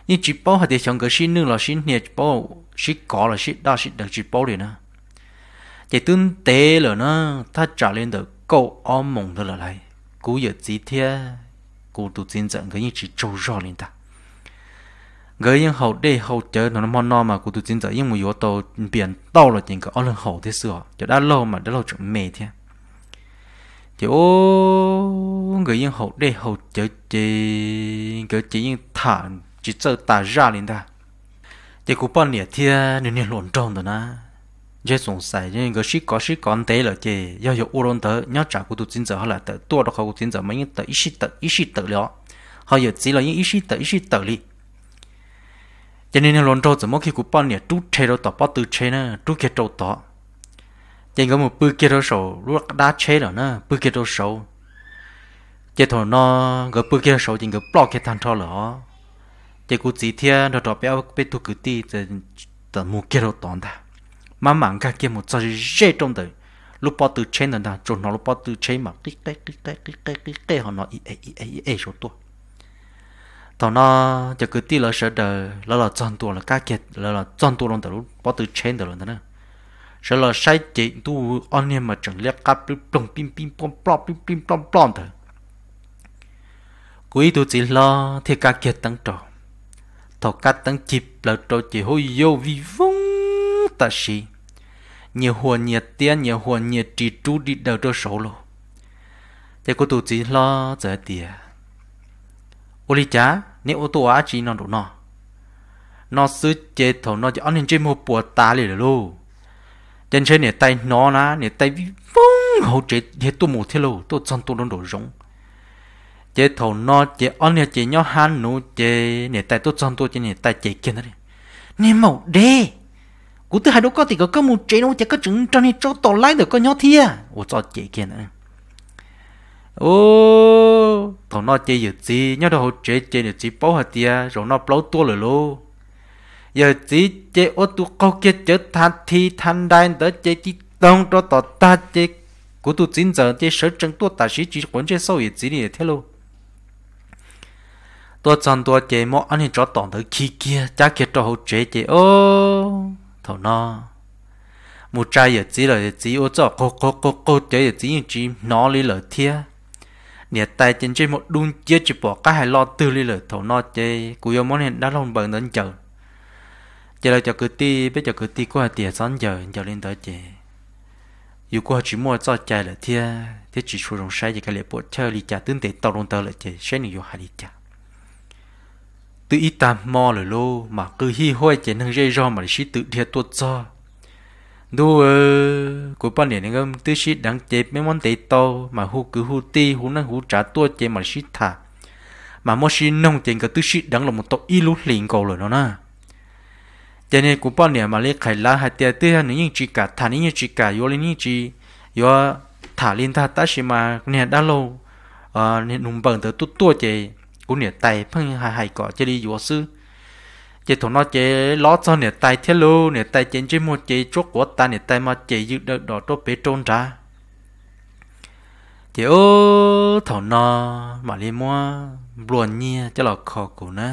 Speaker 1: như chỉ bao hạt thì chẳng cái chỉ nương là chỉ nhiệt bao chỉ có là chỉ đa chỉ được chỉ bao liền nà, chỉ tương tế là nà, ta trả lên được câu ôm mộng thôi là lại cú giờ chỉ thế cụ tụ chiến trận cái như chỉ trâu rõ lên ta cái những hậu đề hậu chớ nó nó nó mà cụ tụ chiến trận nhưng mà yếu tố biển to là những cái ở lần hậu thế xưa cho đã lâu mà đã lâu chuẩn mề thế chỉ ô người những hậu đề hậu chớ chỉ cái chỉ những thả chỉ sợ ta ra lên ta chỉ cụ bao nhiêu thiên nên nên lộn tròn rồi na giờ sung sai giờ người sĩ có sĩ còn tế là chị giờ giờ u lon tớ nhớ trả của tụi chính giờ họ là tớ tua đó không chính giờ mấy tớ ít sĩ tớ ít sĩ tớ liệu họ giờ chỉ là những ít sĩ tớ ít sĩ tớ li cho nên lon trâu 怎么 khi của bọn nè trút chế đó bắt từ chế nè trút kia trâu tỏ cho nên một bự kia đó sầu lúc đá chế đó nè bự kia đó sầu chỉ thôi nó người bự kia sầu chỉ người block kia thằng trâu là chỉ của chỉ thiên đó đó bé bé tụ cứ ti tớ tớ mua kia đó tỏn ta mà mảng cả kia một giờ dễ trong đời lúc bỏ từ trên là nào chốn nó lúc bỏ từ trên mà cái cái cái cái cái cái cái cái họ nói ý ý ý ý ý số tua tao nó giờ cứ tí là sợ đời là là chọn tua là cá kiệt là là chọn tua luôn từ lúc bỏ từ trên đời luôn đó, nào sợ là sai chị tu anh em mà chẳng lẽ cáp lúc bùng pim pim plong plong pim pim plong plong thôi cuối tu chỉ lo thì cá kiệt tăng trò thọ cá tăng chip là trò chỉ hôi vô vi vung ta xí nhiều hồ nhiệt tiên nhiều hồ nhiệt trì trú đi đầu cho số lộ thế cô tụ chỉ lo giờ tiền ô lý chá nếu ô tô á chỉ nó đủ nó nó xứ chế thầu nó cho anh trên một bùa ta lì lô trên trên này tay nó ná này tay vi vung hậu chế chế tu mù thế lô tu chân tu nó đổ giống chế thầu nó chế anh nè chế nhau han nô chế này tay tu chân tu chế này tay chế kia nó đi nè màu đê cú thứ hai đó có thì có có một chế nó chỉ có chứng trong này cho tổ lái được có nhó thia ủa cho chị kia nữa ô thằng nó chế giờ gì nhớ đâu chế chế được gì bao hạt tia rồi nó bao tua rồi lô giờ gì chế ô tu câu kia chế than thi than đai đỡ chế chỉ đông cho tổ ta chế cú tu chính giờ chế sở chân tua ta sĩ chỉ quấn chế sâu giờ gì này thế lô tôi chọn tôi chế mọ anh cho tổng tới khi kia chắc kia cho hậu chế chế ô thầu nó một trai giờ chỉ là chỉ ô cho cô cô cô cô chơi giờ chỉ chỉ nó lý lợi thia nhà tay chân chơi một đun chia chỉ bỏ cái hai lo tư lý lợi thầu nó chơi cú yêu món hiện đã lòng bận đến chờ chờ là chờ cứ ti bây giờ cứ ti qua tiền sẵn giờ chờ lên tới chơi dù qua chỉ mua cho chơi là thia thế chỉ số rồng sai giờ cái lệ bộ chơi lý trả tương tự tàu rồng tới là chơi sẽ nhiều hai lý trả tự ít tạm mò lời lô mà cứ hi hoi chén hàng dây do mà sĩ tự thiệt tuột cho đu ơ của ban liền ngâm tư sĩ đáng chế mấy món tế to mà hù cứ hù ti hù năng hù trả tua chế mà sĩ thả mà mô sĩ nông chén cả tư sĩ đáng là một tộc y lú liền cầu rồi nó na cho nên của ban liền mà lấy khải lá hai tia tư hàng những chỉ cả thả những chỉ cả yo lên những chỉ yo thả lên thả ta sĩ mà nè đã lâu à ờ, nè nùng bằng tới tu tua chế cú nè tay phăng hai hai cọ chơi đi vô sư chế thằng nó chơi ló cho nè tay thế lô nè tay chế chế một chơi chốt của ta nè tay mà chơi dự đợt đỏ tốt bế trôn ra chế ô thằng nó mà đi mua buồn nhia cho là khó cổ nè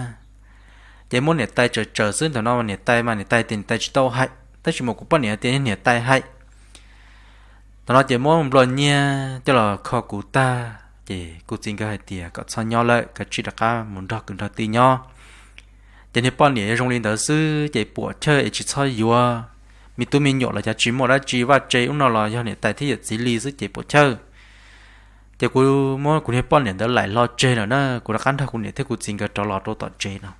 Speaker 1: chế muốn nè tay chờ chờ xuyên thằng nó mà nè tay mà nè tay tiền tay chỉ tao hại tay chỉ một cú bắt nè tiền nè tay hại thằng nó chế muốn buồn nhia cho là khó cổ ta thì cô tình cái thì à, có cho nhau lại cái chuyện đó cá muốn đọc cần đọc tin nhau thì nếu bọn này trong linh đó sư thì bỏ chơi chỉ cho vừa mình tu mình nhọ là chỉ một đã chỉ và chỉ nó là do này tại thế giới xử lý sư chỉ bỏ chơi thì cô mỗi cô nếu bọn này đó lại lo chơi nữa nè cô đã cắn thằng cô này thế cô tình cái trò lọt đồ tọt chơi nào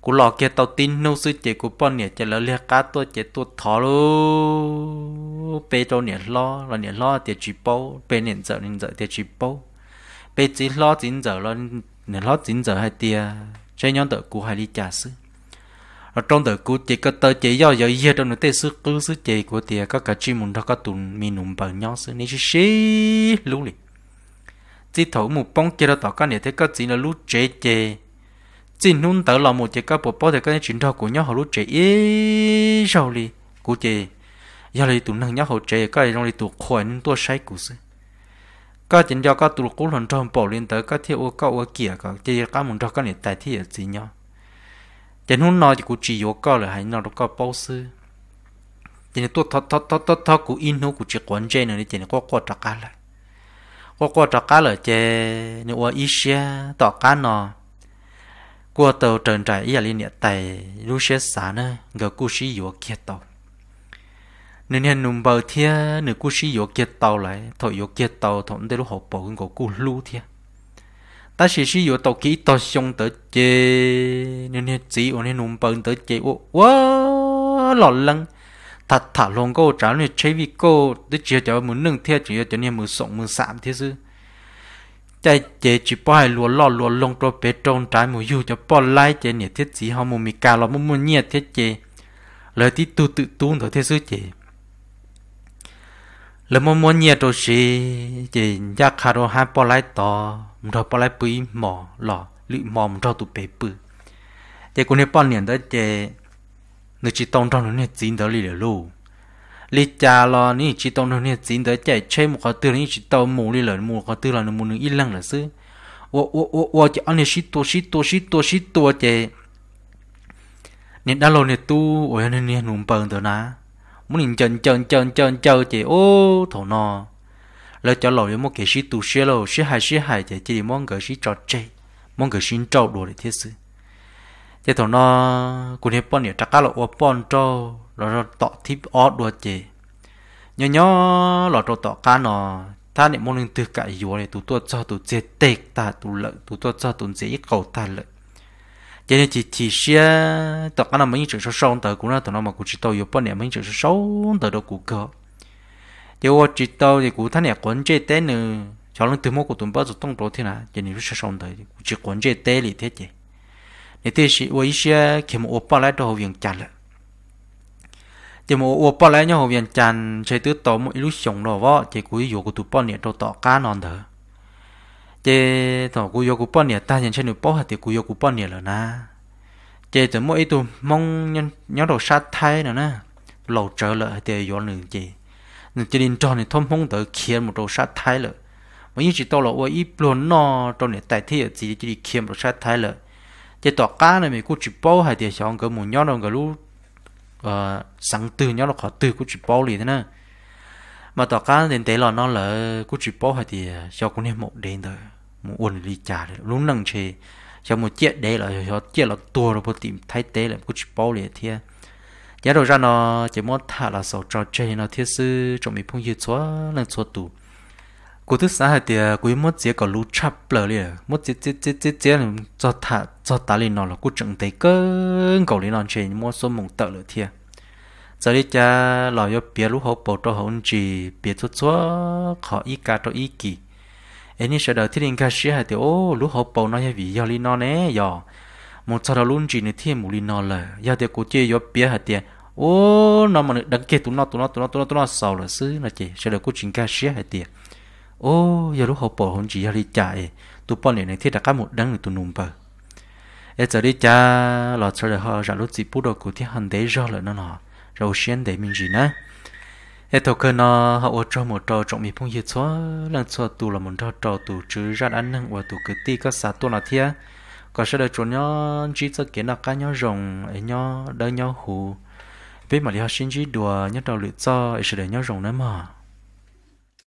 Speaker 1: cú lò kia tàu tin nô sư chế cú bọn nè chế lỡ liệt cá tôi chế tôi thọ lô bê đâu nè lo là nè lo tiệt chì bao bê nè giờ nè giờ tiệt chì bao bê chỉ lo chín giờ lo nè lo chín giờ hai tia, chơi nhóm tờ cú hai đi trả sư ở trong tờ cú chỉ cơ tờ chỉ do giờ giờ trong nội tê sư cứ sư chế của tia có cả chi muốn đó có tụn mi nụm bờ nhau sư nè chứ xí lú lì chỉ thổ một bông kia đó tỏ có nè thế có chỉ là lú chế chế chỉ nung tớ là một chiếc cá bộ bò thì cái chuyện đó của nhau hồ lúc trẻ ý sao đi cụ chị giờ này tụi nâng nhau hồ trẻ cái này trong này tụi khỏi nên tôi sai cụ sự cái chuyện đó cái tụi cố lần trong bỏ lên tới cái thiếu cái ô kia cái chị cái muốn đó cái này tại thì gì nhau chị nung nói cụ chỉ ô cái là hay nói đó cái bao sư chị này tôi thọ thọ thọ thọ thọ cụ in nó cụ chỉ quan chơi này chị này có có trắc cả lại có có trắc cả lại chị này ô ít xe tỏ cả nó qua tàu trần trại ý là nè tài rú xe xả nè gờ cú sĩ yếu kia tàu nên hiện nụ bờ thia nửa cú sĩ yếu kia tàu lại thổi yếu kia tàu thọn để lúc họp bộ cái cú lú thia ta sĩ sĩ yếu tàu kỹ tàu xong tới chế nên hiện chỉ ổn nên nụ bờ tới chế ô quá lọt lăng thật thả luôn cô trả nên chế vì cô để chia cho một nương thia chỉ cho nên một sống một sạm thế chứ chạy chế chỉ bỏ hai lúa lọ lông trâu bé trông trái mù dù cho bỏ lại chế nhiệt thiết chỉ họ mì cà lọ mù mù nhiệt thiết chế tí tu tự tu thôi thiết sư chế lời mù mù nhiệt đồ xì chế giá khá hai bỏ lại tỏ mù đồ bỏ lại bùi mò lọ lụy mò mù đồ tụ bé bự chế cũng nè bỏ nhiệt đó chế chỉ tông trong nó nhiệt chín đó lì lửa ลิจาลอนี่จิตตงเนี่ยจินเดใจใช้หมขาตื่นนี่จิตตหมูนี่เลยหมูขาตื่นเราหมูนึงอีหลังเลยซื้อวอาว่าวอาวจะอันนี้ชิตัวชิตัวชิตัวชิตัวเจเนี่ยด้านเราเนี่ยตู้โอ้ยเนี่ยเนี่ยหนุ่มเปิงตัวนะมันหินเจินจินจินเจินเจินเจโอ้โถนอแล้วจะหล่อยังมั่งเกชิตัวเชี่ยวเชี่ยหายเชี่ยหายเจจีมั่งเกชิจอดเจมั่งเกชินเจ้าดูเลยที่ซื้อเจโถนอคุณเห็นป้อนเนี่ยจักราลาอ้วนป้อนเจ้า rồi rồi tọ thíp ó đùa chê nhỏ nhỏ lọ rồi tọ cá nó ta niệm môn linh từ cả yếu này tụ tuột cho tụ chế tệ ta tụ lợi tụ tuột cho tụ dễ cầu ta lợi cho nên chỉ chỉ xe tọ cá nó mấy chữ số sâu tờ cũng là tụ nó mà cũng chỉ tàu yếu bọn niệm mấy chữ số sâu tờ đâu cũng cơ cho chỉ tàu thì cũng thằng niệm quấn chế tệ nữa cho nên từ mô của tụi bao giờ tông đồ thế nào cho nên số sống đời chỉ quấn chế tệ lì thế chứ nên thế thì với xe khi mà ôp lại đồ viện chặt lại thì một ô bao lấy nhau hồ viên chăn chơi tứ tổ một lúc sống đồ vợ chỉ cúi vô của tụi bao nhiêu đồ tỏ cá non thở chế thọ cúi vô của bao nhiêu ta nhận chơi nụp bao hạt thì cúi vô của bao nhiêu rồi na chế từ mỗi tụi mong nhân nhớ đồ sát thai nữa na lầu trở lại thì vô nữa chế nên chỉ nên cho nên thông phong tới kiếm một đầu sát thai rồi mà như chỉ tao là ôi ít luôn nó trong này tại thế gì chỉ kiếm một sát thai rồi chế tỏ cá này mình cũng chỉ bao hạt thì xong cái muốn nhau đâu cái lúc và ờ, sáng từ nhau là khó từ của chữ bao lì thế nè mà tỏ cá đến tế là nó là của chữ bao thì ờ, cho cũng nên một đến rồi một uẩn lì trả rồi lúc nằng chê cho một chiếc đấy là cho chiếc là tua rồi một tìm thay tế là của chữ bao lì thế giá đầu ra nó chỉ muốn thả là sầu trò chơi nó thiết sư trong mình phong dư xóa lần xóa tủ cú thứ sáu thì cú muốn chỉ có lú chắp lờ liền muốn chỉ chỉ chỉ chỉ chỉ cho thả cho ta lên nó là cú chẳng tế cơ cầu lên nó chơi muốn số mộng tợ lửa thiệt giờ đi cha lò yo bia lúc hậu bộ cho hậu chỉ bia chút chúa khó ý cả cho ý kỳ anh đi sẽ đợi thiết định ca sĩ hay thì ô lúc hậu bộ nó vì do lý nó nè giờ một sau đó luôn chỉ nên thêm một lý nó là giờ thì cô chơi yo bia hay thì ô nó mà đăng ký tụi nó tụi nó tụi nó tụi nó tụi nó sau là xứ là chị sẽ đợi cô chính ca sĩ hay thì ô giờ lúc hậu bộ hậu chỉ do lý chạy tụi bọn này này thiết đã cả một đăng tụi nùng bờ giờ đi cha lò sau đó họ ra lúc gì bút đồ của thiết hành đấy rồi là nó nào rồi xuyên để mình gì nữa hệ thống cơ nó họ ô cho một trò trọng mình phong hiệp xóa lần xóa tù là một trò trò tù chứ ra ăn năng và tù cứ ti có xả tu là thia có sẽ được chọn nhau chỉ cho kiến là cá nhau rồng ấy nhau đỡ nhau hù biết mà lý học sinh chỉ đùa nhất đầu lựa cho ấy sẽ để nhau rồng nữa mà